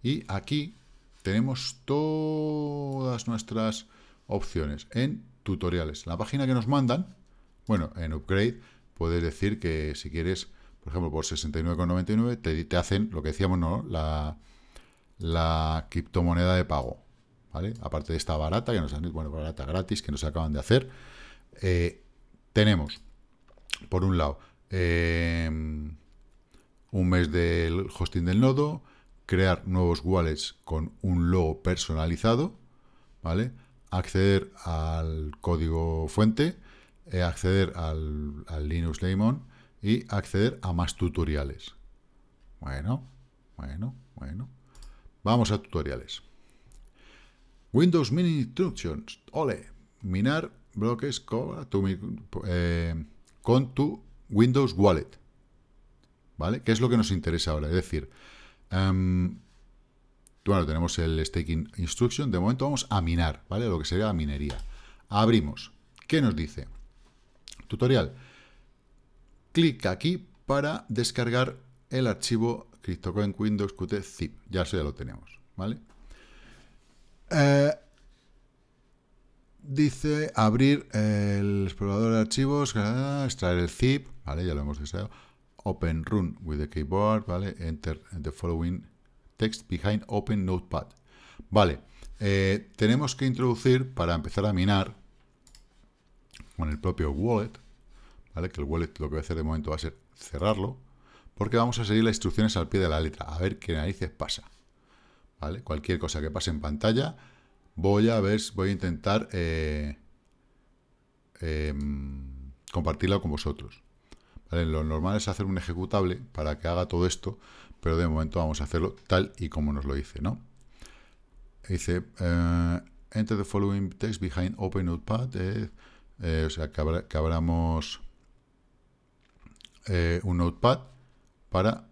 Y aquí tenemos todas nuestras opciones en tutoriales. La página que nos mandan, bueno, en Upgrade puedes decir que si quieres, por ejemplo, por 69,99 te, te, hacen lo que decíamos, ¿no? La, la criptomoneda de pago, ¿vale? Aparte de esta barata, que nos han, bueno, barata gratis, que nos acaban de hacer, eh, tenemos, por un lado, eh, un mes del hosting del nodo, crear nuevos wallets con un logo personalizado, ¿vale? acceder al código fuente, eh, acceder al, Linux lemon y acceder a más tutoriales. Bueno, bueno, bueno. Vamos a tutoriales. Windows Mini Instructions. Ole. Minar bloques con tu eh, Windows Wallet. ¿vale? ¿Qué es lo que nos interesa ahora? Es decir, bueno, em, tenemos el staking instruction, de momento vamos a minar, ¿vale? Lo que sería la minería. Abrimos. ¿Qué nos dice? Tutorial. Clic aquí para descargar el archivo CryptoCoin Windows Qt zip. Ya eso ya lo tenemos, ¿vale? Eh, dice abrir el explorador de archivos, extraer el zip, ¿vale? Ya lo hemos deseado. Open Run with the keyboard, ¿vale? Enter the following text behind Open Notepad. Vale, eh, tenemos que introducir para empezar a minar con el propio wallet, ¿vale? Que el wallet lo que va a hacer de momento va a ser cerrarlo, porque vamos a seguir las instrucciones al pie de la letra, a ver qué narices pasa, ¿vale? Cualquier cosa que pase en pantalla, voy a ver, voy a intentar eh, em, compartirla con vosotros. Lo normal es hacer un ejecutable para que haga todo esto, pero de momento vamos a hacerlo tal y como nos lo dice, ¿no? Dice, eh, enter the following text behind open notepad, eh, eh, o sea, que, abramos un notepad para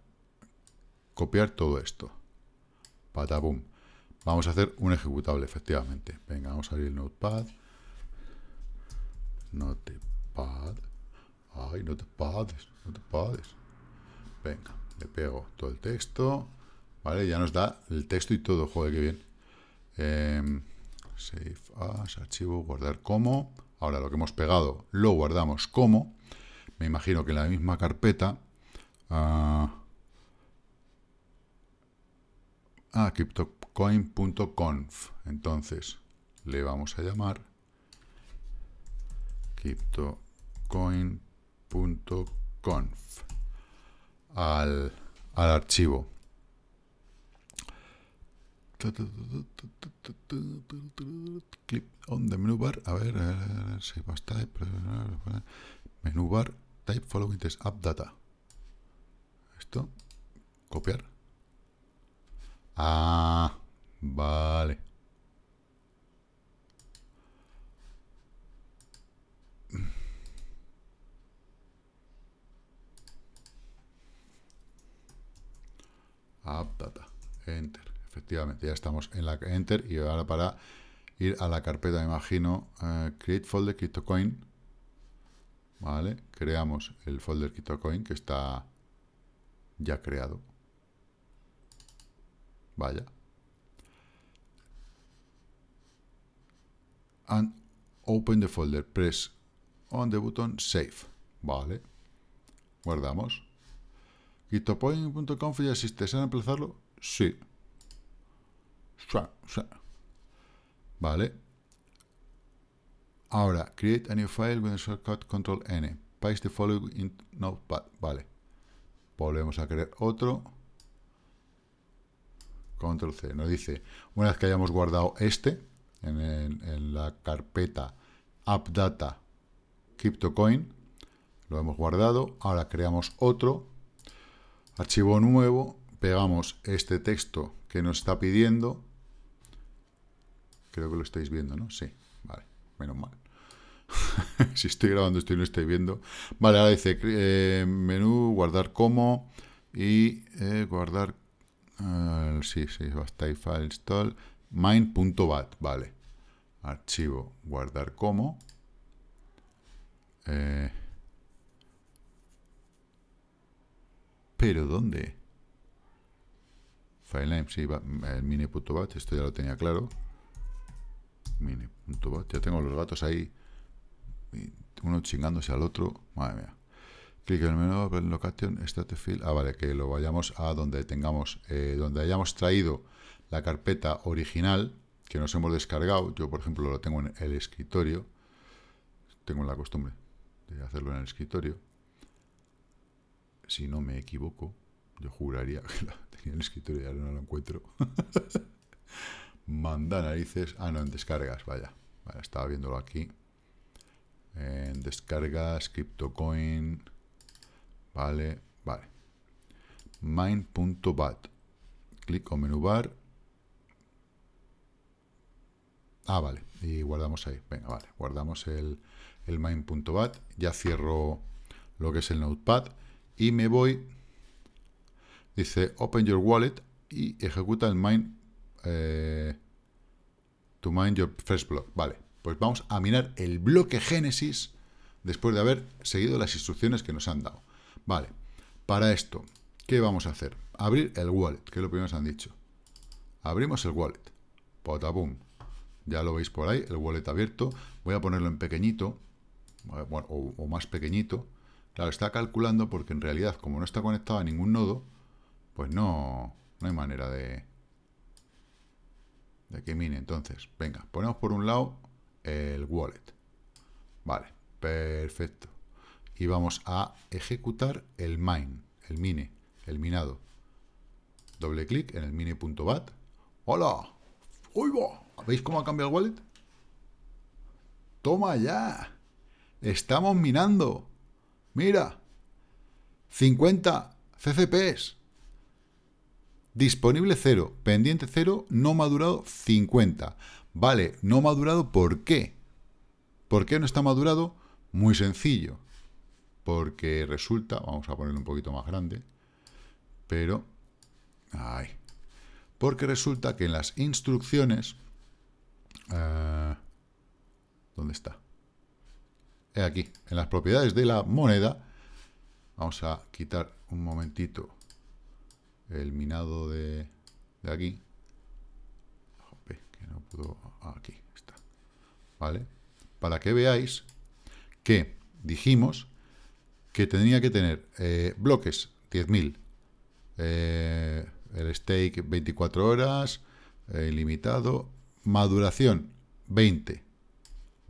copiar todo esto. Patabum. Vamos a hacer un ejecutable, efectivamente. Venga, vamos a abrir el notepad. Notepad. Ay, no te pades, no te pades. Venga, le pego todo el texto. Vale, ya nos da el texto y todo. Joder, qué bien. Em, save as, archivo, guardar como. Ahora lo que hemos pegado lo guardamos como. Me imagino que en la misma carpeta. a ah, ah cryptocoin.conf. Entonces le vamos a llamar Cryptocoin.conf .conf al, al archivo. Clip on the menú bar. A ver, si type. Menú bar, type following test, app data. Esto, copiar. Ah, vale. AppData Enter. Efectivamente, ya estamos en la Enter y ahora para ir a la carpeta, me imagino, eh, Create Folder CryptoCoin. ¿Vale? Creamos el folder coin que está ya creado. Vaya. And open the folder. Press on the button Save. Vale. Guardamos. Gitopoint.conf ya existe. ¿Se reemplazarlo? Sí. Vale. Ahora, create a new file with the shortcut control N. Paste the following in notepad. Vale. Volvemos a crear otro. Control C. Nos dice, una vez que hayamos guardado este en, la carpeta AppData CryptoCoin, lo hemos guardado. Ahora creamos otro Archivo nuevo, pegamos este texto que nos está pidiendo. Creo que lo estáis viendo, ¿no? Sí, vale, menos mal. [laughs] si estoy grabando esto no estoy viendo. Vale, ahora dice eh, menú, guardar como y eh, guardar... Ah, sí, sí, basta y file install Mind.bat, vale. Archivo, guardar como. Eh, ¿Pero dónde? File name, sí, el mini.bat, esto ya lo tenía claro. Mini.bat, ya tengo los datos ahí, uno chingándose al otro, madre mía. Clic en el menú, open location, state field. Ah, vale, que lo vayamos a donde tengamos, eh, donde hayamos traído la carpeta original que nos hemos descargado. Yo, por ejemplo, lo tengo en el escritorio. Tengo la costumbre de hacerlo en el escritorio si no me equivoco. Yo juraría [laughs] que tenía en el escritorio y ahora no lo encuentro. [laughs] Manda narices. Ah, no, en descargas, vaya. estaba viéndolo aquí. En descargas, CryptoCoin. Vale, vale. Mine.bat. Clic en menú bar. Ah, vale. Y guardamos ahí. Venga, vale. Guardamos el, el main.bat. Ya cierro lo que es el notepad y me voy, dice open your wallet y ejecuta el mine eh, to mine your first block. Vale, pues vamos a minar el bloque Génesis después de haber seguido las instrucciones que nos han dado. Vale, para esto, ¿qué vamos a hacer? Abrir el wallet, que es lo primero que nos han dicho. Abrimos el wallet. boom Ya lo veis por ahí, el wallet abierto. Voy a ponerlo en pequeñito, eh, o más pequeñito. Claro, está calculando porque en realidad, como no está conectado a ningún nodo, pues no, no hay manera de, de que mine. Entonces, venga, ponemos por un lado el wallet. Vale, perfecto. Y vamos a ejecutar el mine, el mine, el minado. Doble clic en el mine.bat. ¡Hola! ¡Uy, va! ¿Veis cómo ha cambiado el wallet? ¡Toma ya! ¡Estamos minando! Mira, 50 CCPs. Disponible 0, pendiente 0, no madurado 50. Vale, no madurado, ¿por qué? ¿Por qué no está madurado? Muy sencillo. Porque resulta, vamos a ponerlo un poquito más grande, pero... Ay, porque resulta que en las instrucciones... Eh, ¿Dónde está? aquí, en las propiedades de la moneda, vamos a quitar un momentito el minado de, aquí. Ah, aquí está. ¿Vale? Para que veáis que dijimos que tenía que tener eh, bloques 10.000, eh, el stake 24 horas, eh, limitado, maduración 20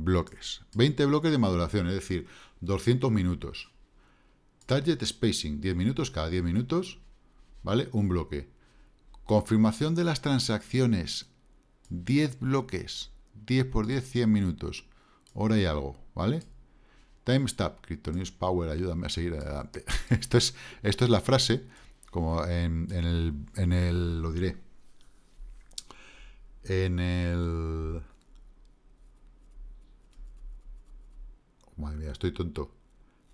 bloques. 20 bloques de maduración, es decir, 200 minutos. Target spacing, 10 minutos cada 10 minutos, ¿vale? Un bloque. Confirmación de las transacciones, 10 bloques, 10 por 10, 100 minutos, hora y algo, ¿vale? Time Timestamp, News Power, ayúdame a seguir adelante. [laughs] esto, es, esto es la frase, como en, en, el, en el, lo diré, en el madre mía, estoy tonto.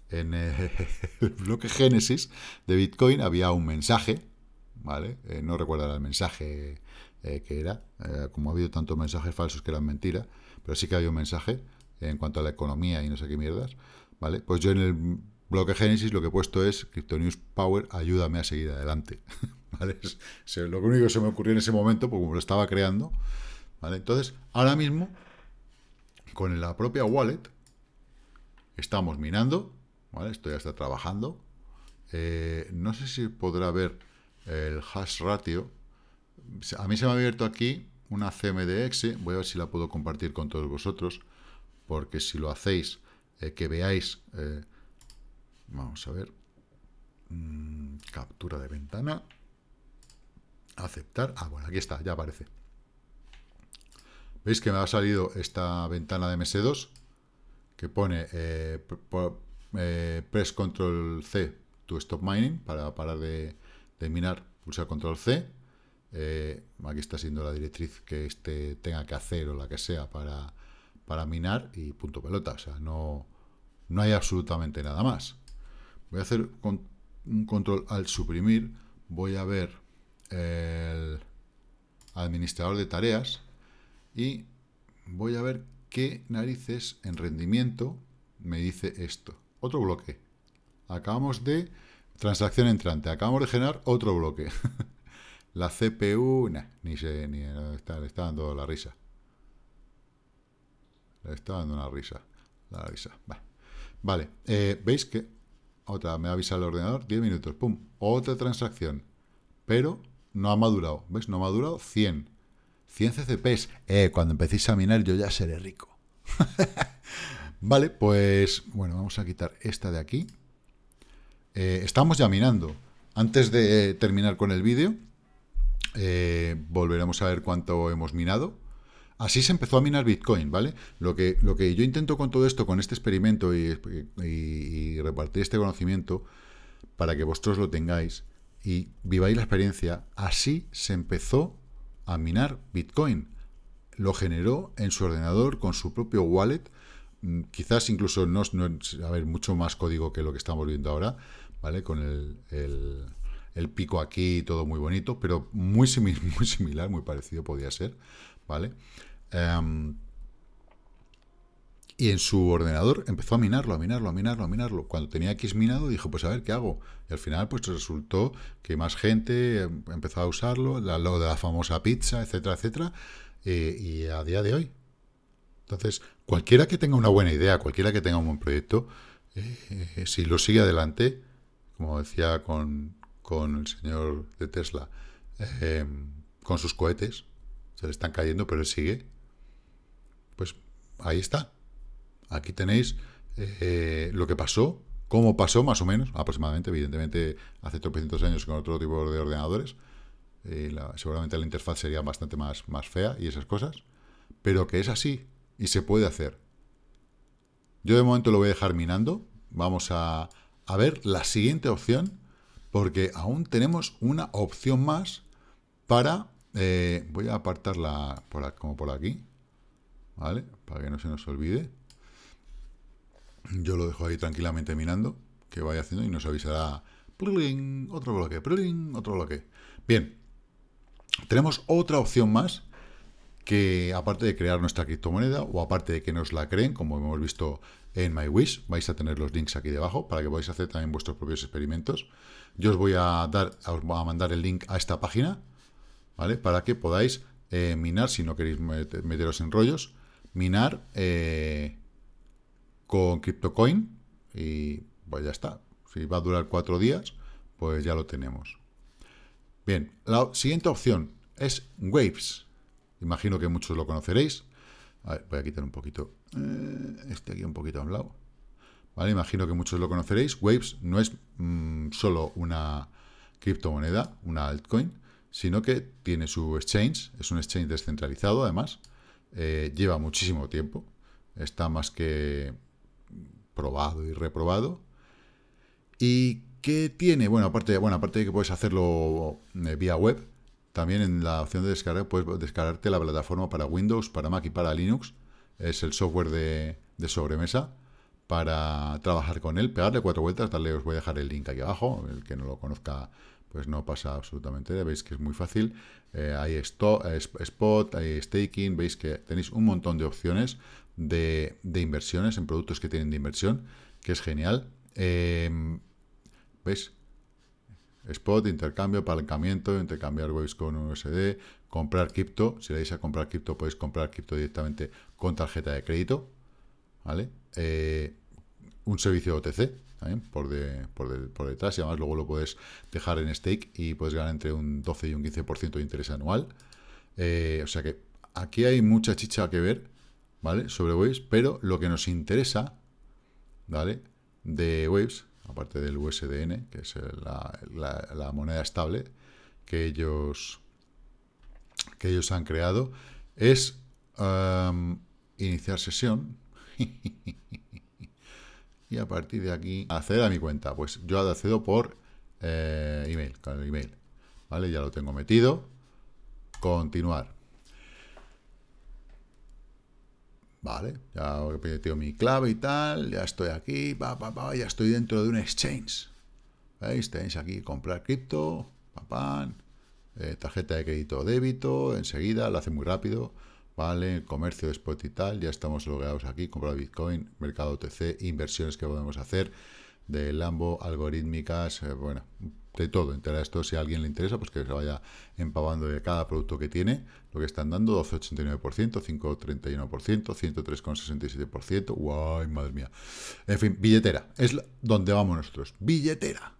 En eh, [laughs] el, bloque Génesis de Bitcoin había un mensaje, ¿vale? Eh, no recuerdo el mensaje eh, que era, como ha habido tantos mensajes falsos que eran mentira, pero sí que había un mensaje en cuanto a la economía y no sé qué mierdas, ¿vale? Pues yo en el bloque Génesis lo que he puesto es CryptoNews Power, ayúdame a seguir adelante, [laughs] ¿vale? lo único que se me ocurrió en ese momento, porque lo estaba creando, ¿vale? Entonces, ahora mismo, con la propia wallet, Estamos minando, Esto ya está trabajando. Eh, no sé si podrá ver el hash ratio. A mí se me ha abierto aquí una CMDX. Voy a ver si la puedo compartir con todos vosotros. Porque si lo hacéis, eh, que veáis... Eh, vamos a ver. Mm, captura de ventana. Aceptar. Ah, bueno, aquí está, ya aparece. ¿Veis que me ha salido esta ventana de MS2? que pone eh, eh, press control C to stop mining para parar de, minar, pulsar control C. Eh, aquí está siendo la directriz que este tenga que hacer o la que sea para, minar y punto pelota. O sea, no, no hay absolutamente nada más. Voy a hacer un control al suprimir. Voy a ver el administrador de tareas y voy a ver ¿qué narices en rendimiento me dice esto? Otro bloque. Acabamos de transacción entrante, acabamos de generar otro bloque. [laughs] la CPU, ni sé, ni le está dando la risa. Le está dando una risa. La risa. Vale, eh, veis que otra, me avisa el ordenador, 10 minutos, pum, otra transacción. Pero no ha madurado, ¿ves? No ha madurado, 100. 100 CCPs. Eh, cuando empecéis a minar yo ya seré rico. [laughs] vale, pues bueno, vamos a quitar esta de aquí. Eh, estamos ya minando. Antes de terminar con el vídeo, eh, volveremos a ver cuánto hemos minado. Así se empezó a minar Bitcoin, ¿vale? Lo que, lo que yo intento con todo esto, con este experimento y, y repartir este conocimiento para que vosotros lo tengáis y viváis la experiencia, así se empezó a minar Bitcoin. Lo generó en su ordenador con su propio wallet, mm, quizás incluso no, es a ver, mucho más código que lo que estamos viendo ahora, ¿vale? Con el, el, pico aquí y todo muy bonito, pero muy, [laughs] muy similar, muy parecido podía ser, ¿vale? Em, y en su ordenador empezó a minarlo, a minarlo, a minarlo, a minarlo. Cuando tenía X minado, dijo, pues a ver, ¿qué hago? Y al final, pues resultó que más gente eh, empezó a usarlo, la, lo de la famosa pizza, etcétera, etcétera, eh, y a día de hoy. Entonces, cualquiera que tenga una buena idea, cualquiera que tenga un buen proyecto, eh, si lo sigue adelante, como decía con, con el señor de Tesla, con sus cohetes, se le están cayendo, pero él sigue, pues ahí está. Aquí tenéis eh, lo que pasó, cómo pasó más o menos, aproximadamente, evidentemente hace 300 años con otro tipo de ordenadores. Eh, seguramente la interfaz sería bastante más, más fea y esas cosas, pero que es así y se puede hacer. Yo de momento lo voy a dejar minando. Vamos a, a ver la siguiente opción, porque aún tenemos una opción más para... Eh, voy a apartarla como por aquí, ¿vale? Para que no se nos olvide. Yo lo dejo ahí tranquilamente minando. que vaya haciendo y nos avisará. otro bloque, otro bloque. Bien, tenemos otra opción más que aparte de crear nuestra criptomoneda o aparte de que nos la creen, como hemos visto en MyWish, vais a tener los links aquí debajo para que podáis hacer también vuestros propios experimentos. Yo os voy a dar, a mandar el link a esta página, ¿vale? Para que podáis eh, minar, si no queréis meteros en rollos, minar eh, con CryptoCoin y pues ya está. Si va a durar cuatro días, pues ya lo tenemos. Bien, la siguiente opción es Waves. Imagino que muchos lo conoceréis. voy a quitar un poquito, eh, este aquí un poquito a un lado. Vale, imagino que muchos lo conoceréis. Waves no es mm, solo una criptomoneda, una altcoin, sino que tiene su exchange. Es un exchange descentralizado, además. Eh, lleva muchísimo tiempo. Está más que probado y reprobado. ¿Y qué tiene? Bueno, aparte, bueno, aparte de que puedes hacerlo eh, vía web, también en la opción de descargar puedes descargarte la plataforma para Windows, para Mac y para Linux. Es el software de, sobremesa para trabajar con él, pegarle cuatro vueltas, darle, os voy a dejar el link aquí abajo, el que no lo conozca pues no pasa absolutamente, veis que es muy fácil, eh, hay esto, eh, spot, hay staking, veis que tenéis un montón de opciones de, inversiones, en productos que tienen de inversión, que es genial. Em, ¿Ves? Spot, intercambio, apalancamiento, intercambiar webs con USD, comprar cripto. Si le dais a comprar cripto, podéis comprar cripto directamente con tarjeta de crédito. ¿Vale? Eh, un servicio OTC, por, por, por, detrás, y además luego lo puedes dejar en stake y puedes ganar entre un 12 y un 15% de interés anual. Eh, o sea que aquí hay mucha chicha que ver sobre Waves, pero lo que nos interesa, ¿vale? De Waves, aparte del USDN, que es la, moneda estable que ellos, que ellos han creado, es iniciar sesión. [laughs] y a partir de aquí, acceder a mi cuenta. Pues yo accedo por eh, email, con el email. ¿Vale? Ya lo tengo metido. Continuar. Vale, ya he metido mi clave y tal, ya estoy aquí, pa, pa, pa, ya estoy dentro de un exchange. ¿Veis? Tenéis aquí comprar cripto, papán, eh, tarjeta de crédito o débito, enseguida, lo hace muy rápido. Vale, comercio de spot y tal, ya estamos logrados aquí, comprar Bitcoin, mercado OTC, inversiones que podemos hacer de Lambo, algorítmicas, eh, bueno, de todo. Entera esto, si a alguien le interesa, pues que se vaya empavando de cada producto que tiene, lo que están dando, 12,89%, 5,31%, 103,67%, guay, madre mía. En fin, billetera, es donde vamos nosotros, billetera.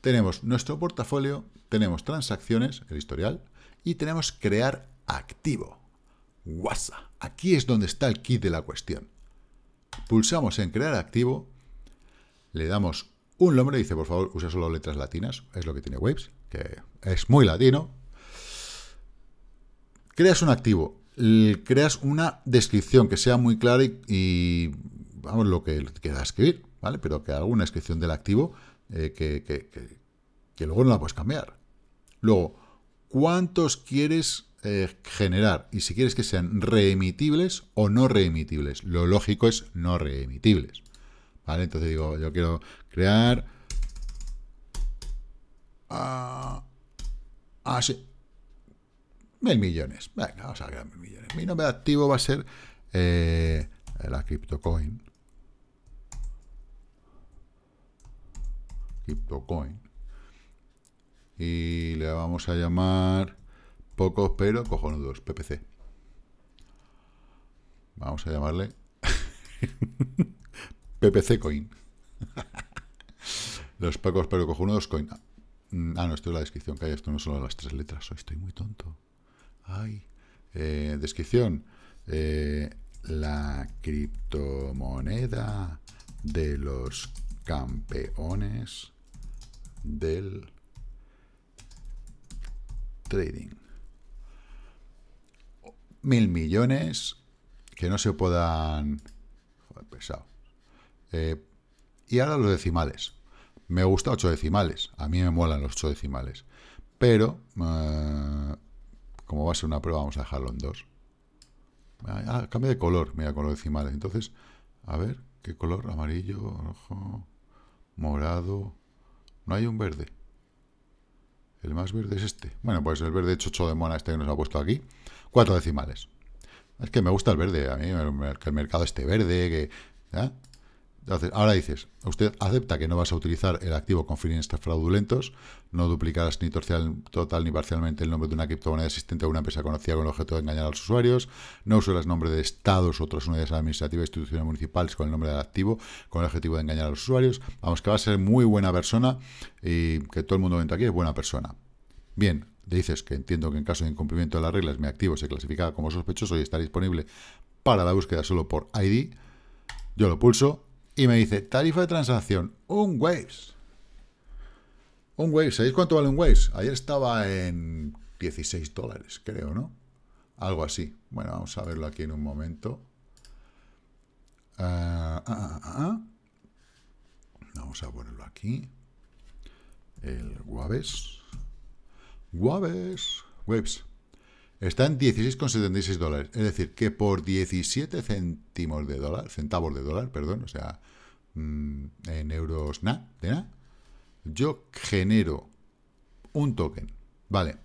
Tenemos nuestro portafolio, tenemos transacciones, el historial, y tenemos crear activo, ¡Guasa! Aquí es donde está el kit de la cuestión. Pulsamos en crear activo, le damos un hombre dice, por favor, usa solo letras latinas, es lo que tiene Waves, que es muy latino. Creas un activo, creas una descripción que sea muy clara y, vamos, lo que queda escribir, ¿vale? Pero que haga una descripción del activo eh, que, luego no la puedes cambiar. Luego, ¿cuántos quieres eh, generar? Y si quieres que sean reemitibles o no reemitibles. Lo lógico es no reemitibles. ¿Vale? Entonces digo, yo quiero crear ah, ah sí, mil millones. Venga, vamos a crear mil millones. Mi nombre activo va a ser eh, la CryptoCoin. CryptoCoin. Y le vamos a llamar pocos pero cojonudos, PPC. Vamos a llamarle [laughs] PPC Coin. [laughs] Los pacos pero cojonudos coin. Mm, ah, no, esto es la descripción. que hay. esto no son las tres letras. Soy estoy muy tonto. Ay. Eh, descripción. Eh, la criptomoneda de los campeones del trading. Mil millones que no se puedan... Joder, pesado. Eh, y ahora los decimales. Me gusta 8 decimales, a mí me molan los 8 decimales, pero eh, como va a ser una prueba vamos a dejarlo en 2. Ah, ah, cambia de color, mira, con los decimales. Entonces, a ver, ¿qué color? Amarillo, rojo, morado. No hay un verde. El más verde es este. Bueno, pues el verde chocho de mona este que nos ha puesto aquí. Cuatro decimales. Es que me gusta el verde. A mí que el mercado esté verde, que... ¿eh? Ahora dices, usted acepta que no vas a utilizar el activo con fines fraudulentos, no duplicarás ni total ni parcialmente el nombre de una criptomoneda existente o una empresa conocida con el objeto de engañar a los usuarios, no usarás nombre de estados o otras unidades administrativas, instituciones municipales con el nombre del activo, con el objetivo de engañar a los usuarios. Vamos, que va a ser muy buena persona y que todo el mundo entra aquí es buena persona. Bien, le dices que entiendo que en caso de incumplimiento de las reglas mi activo se clasifica como sospechoso y está disponible para la búsqueda solo por ID. Yo lo pulso y me dice, tarifa de transacción, un Waves. Un Waves, ¿sabéis cuánto vale un Waves? Ayer estaba en 16 dólares, creo, ¿no? Algo así. Bueno, vamos a verlo aquí en un momento. Ah, ah, ah, vamos a ponerlo aquí. El Waves. Waves. Waves. Está en 16,76 dólares. Es decir, que por 17 céntimos de dólar, centavos de dólar, perdón, o sea, mm, en euros Nada. de yo genero un token. Vale.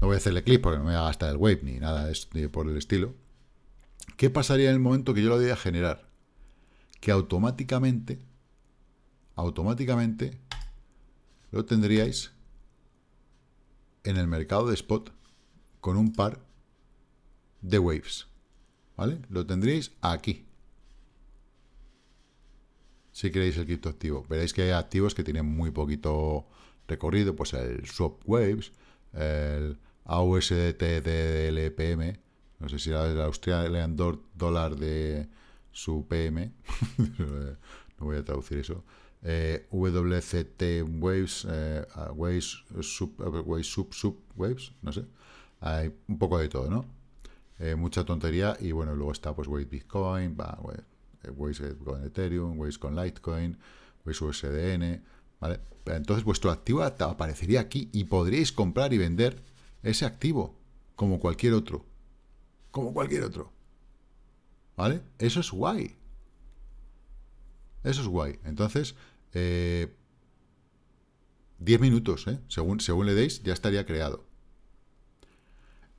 No voy a hacerle clic porque no me voy a gastar el wave ni nada por el estilo. ¿Qué pasaría en el momento que yo lo voy generar? Que automáticamente, automáticamente, lo tendríais en el mercado de spot con un par de waves. ¿Vale? Lo tendréis aquí. Si queréis el activo, Veréis que hay activos que tienen muy poquito recorrido. Pues el Swap Waves, el lpm No sé si era el Australian Dollar de su PM. [laughs] no voy a traducir eso. Eh, WCT Waves, eh, Waves, Sub, eh, Sub, Waves, no sé. Hay un poco de todo, ¿no? Eh, mucha tontería y bueno, luego está pues Waze Bitcoin, eh, con Ethereum, Waze con Litecoin, Waze USDN, ¿vale? Entonces vuestro activo aparecería aquí y podríais comprar y vender ese activo como cualquier otro. Como cualquier otro. ¿Vale? Eso es guay. Eso es guay. Entonces, 10 eh, minutos, Según, según le deis, ya estaría creado.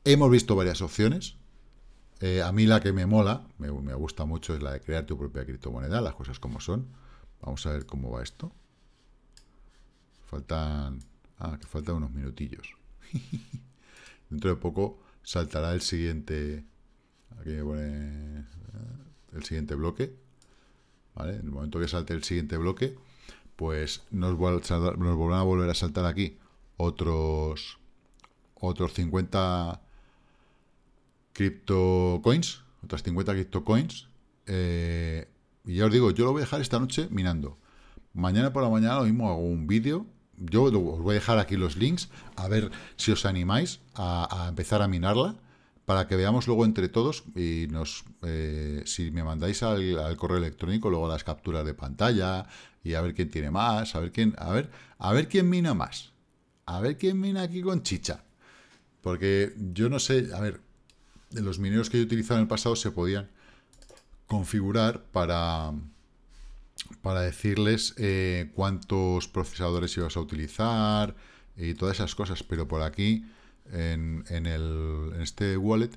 Hemos visto varias opciones. Eh, a mí la que me mola, me, gusta mucho, es la de crear tu propia criptomoneda, las cosas como son. Vamos a ver cómo va esto. Faltan... Ah, que faltan unos minutillos. [laughs] Dentro de poco saltará el siguiente... Eh, el siguiente bloque. En el momento que salte el siguiente bloque, pues nos, nos a volver a saltar aquí otros, otros 50 coins otras 50 cripto coins eh, y ya os digo, yo lo voy a dejar esta noche minando. Mañana por la mañana lo mismo hago un vídeo. Yo os voy a dejar aquí los links a ver si os animáis a, empezar a minarla para que veamos luego entre todos y nos eh, si me mandáis al, al, correo electrónico luego las capturas de pantalla y a ver quién tiene más, a ver quién, a ver, a ver quién mina más, a ver quién mina aquí con chicha, porque yo no sé, a ver, los mineros que yo he utilizado en el pasado se podían configurar para, para decirles eh, cuántos procesadores ibas a utilizar y todas esas cosas, pero por aquí en, el, este wallet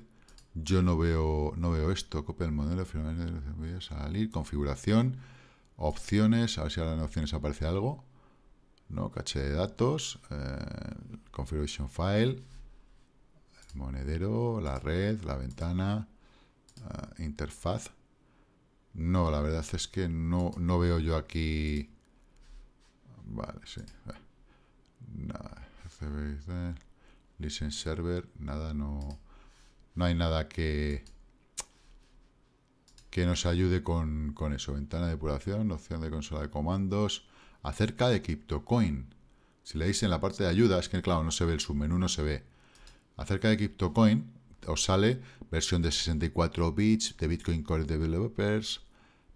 yo no veo, no veo esto. Copia el modelo, voy a salir, configuración, opciones, a ver si ahora en opciones aparece algo. No, caché de datos, eh, configuration file, Monedero, la red, la ventana, ah, interfaz. No, la verdad es que no, no veo yo aquí... Vale, sí. Listen server, nada, no... No hay nada que que nos ayude con, eso. Ventana de depuración, opción de consola de comandos, acerca de CryptoCoin. Si leéis en la parte de ayuda, es que claro, no se ve el submenú, no se ve. Acerca de CryptoCoin, os sale versión de 64 bits de Bitcoin Core Developers,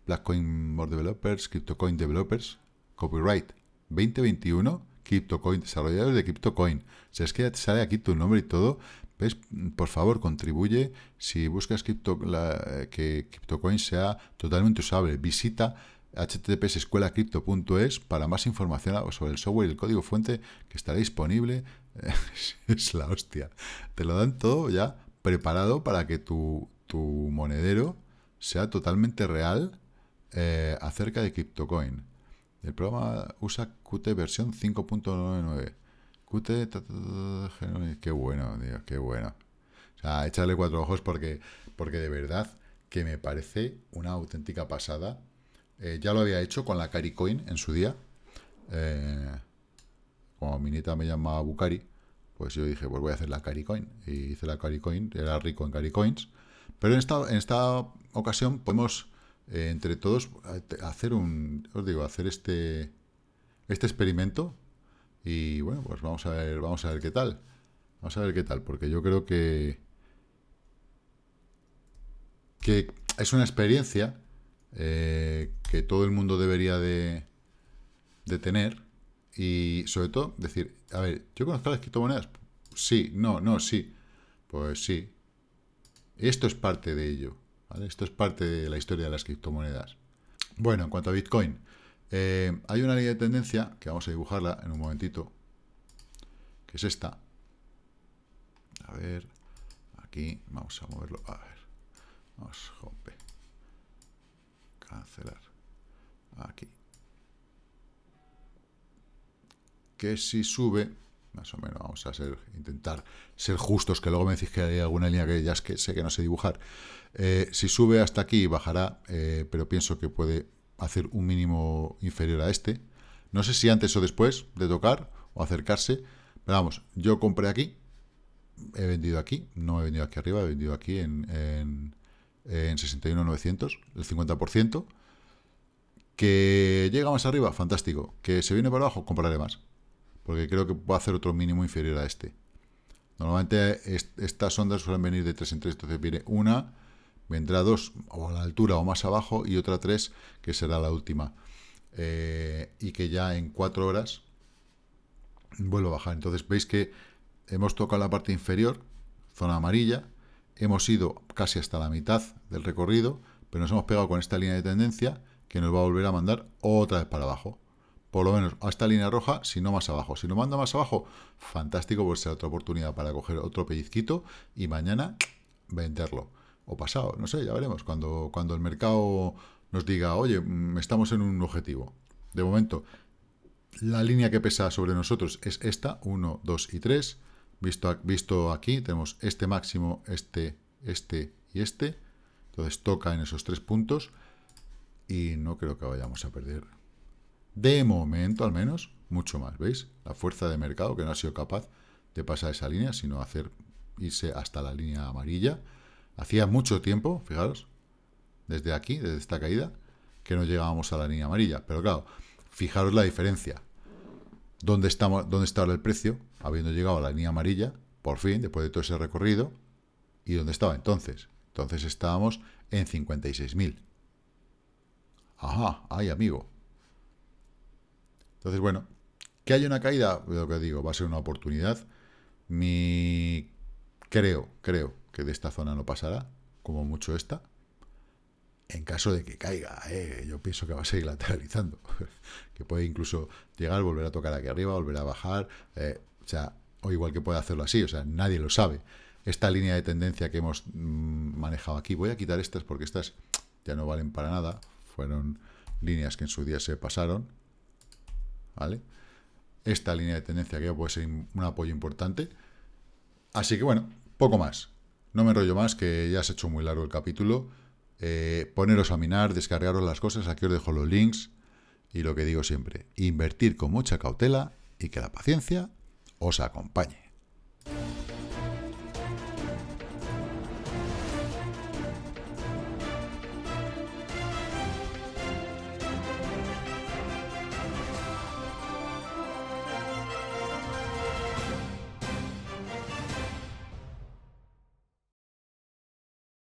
Blackcoin More Developers, CryptoCoin Developers, Copyright 2021, CryptoCoin, desarrolladores de CryptoCoin. Si es que ya te sale aquí tu nombre y todo, pues Por favor, contribuye. Si buscas que CryptoCoin sea totalmente usable, visita https para más información sobre el software y el código fuente que estará disponible [laughs] es la hostia. Te lo dan todo ya preparado para que tu, tu monedero sea totalmente real eh, acerca de CryptoCoin. El programa usa Qt versión 5.99. Qt... qué bueno, Dios, qué bueno. O sea, échale cuatro ojos porque, porque de verdad que me parece una auténtica pasada. Eh, ya lo había hecho con la CariCoin en su día. Eh, mi nieta me llama Bucari, pues yo dije, pues voy a hacer la CariCoin. Y hice la CariCoin, era rico en CariCoins. Pero en esta, en esta ocasión podemos, eh, entre todos, eh, hacer un, os digo, hacer este, este experimento. Y bueno, pues vamos a ver, vamos a ver qué tal. Vamos a ver qué tal, porque yo creo que, que es una experiencia eh, que todo el mundo debería de, de tener y sobre todo, decir, a ver, ¿yo conozco las criptomonedas? Sí, no, no, sí. Pues sí. Esto es parte de ello. Esto es parte de la historia de las criptomonedas. Bueno, en cuanto a Bitcoin, eh, hay una línea de tendencia que vamos a dibujarla en un momentito, que es esta. A ver, aquí vamos a moverlo. A ver, vamos, jope. Cancelar. Aquí. que si sube, más o menos vamos a ser, intentar ser justos, que luego me decís que hay alguna línea que ya es que sé que no sé dibujar, eh, si sube hasta aquí bajará, eh, pero pienso que puede hacer un mínimo inferior a este, no sé si antes o después de tocar o acercarse, pero vamos, yo compré aquí, he vendido aquí, no he vendido aquí arriba, he vendido aquí en, en, en 61.900, el 50%, que llega más arriba, fantástico, que se viene para abajo, compraré más porque creo que va a hacer otro mínimo inferior a este. Normalmente estas ondas suelen venir de tres en tres. entonces viene una, vendrá dos o a la altura o más abajo y otra tres que será la última. Eh, y que ya en 4 horas vuelvo a bajar. Entonces veis que hemos tocado la parte inferior, zona amarilla, hemos ido casi hasta la mitad del recorrido, pero nos hemos pegado con esta línea de tendencia que nos va a volver a mandar otra vez para abajo por lo menos esta línea roja, si no más abajo. Si lo manda más abajo, fantástico, pues será otra oportunidad para coger otro pellizquito y mañana venderlo. O pasado, no sé, ya veremos. Cuando, cuando el mercado nos diga, oye, mm, estamos en un objetivo. De momento, la línea que pesa sobre nosotros es esta, 1, 2 y 3. Visto, visto aquí, tenemos este máximo, este, este y este. Entonces toca en esos tres puntos y no creo que vayamos a perder de momento, al menos, mucho más. ¿Veis? La fuerza de mercado que no ha sido capaz de pasar esa línea, sino hacer irse hasta la línea amarilla. Hacía mucho tiempo, fijaros, desde aquí, desde esta caída, que no llegábamos a la línea amarilla. Pero claro, fijaros la diferencia. ¿Dónde, estaba el precio? Habiendo llegado a la línea amarilla, por fin, después de todo ese recorrido. ¿Y dónde estaba entonces? Entonces estábamos en 56.000. Ajá, ay amigo, entonces, bueno, que haya una caída, pues, lo que digo, va a ser una oportunidad. Mi creo, creo que de esta zona no pasará, como mucho esta. En caso de que caiga, ¿eh? yo pienso que va a seguir lateralizando. [laughs] que puede incluso llegar, volver a tocar aquí arriba, volver a bajar. Eh, o sea, o igual que puede hacerlo así, o sea, nadie lo sabe. Esta línea de tendencia que hemos mm, manejado aquí, voy a quitar estas porque estas ya no valen para nada. Fueron líneas que en su día se pasaron, ¿vale? Esta línea de tendencia que puede ser un apoyo importante. Así que bueno, poco más. No me enrollo más, que ya se hecho muy largo el capítulo. Eh, poneros a minar, descargaros las cosas, aquí os dejo los links. Y lo que digo siempre, invertir con mucha cautela y que la paciencia os acompañe.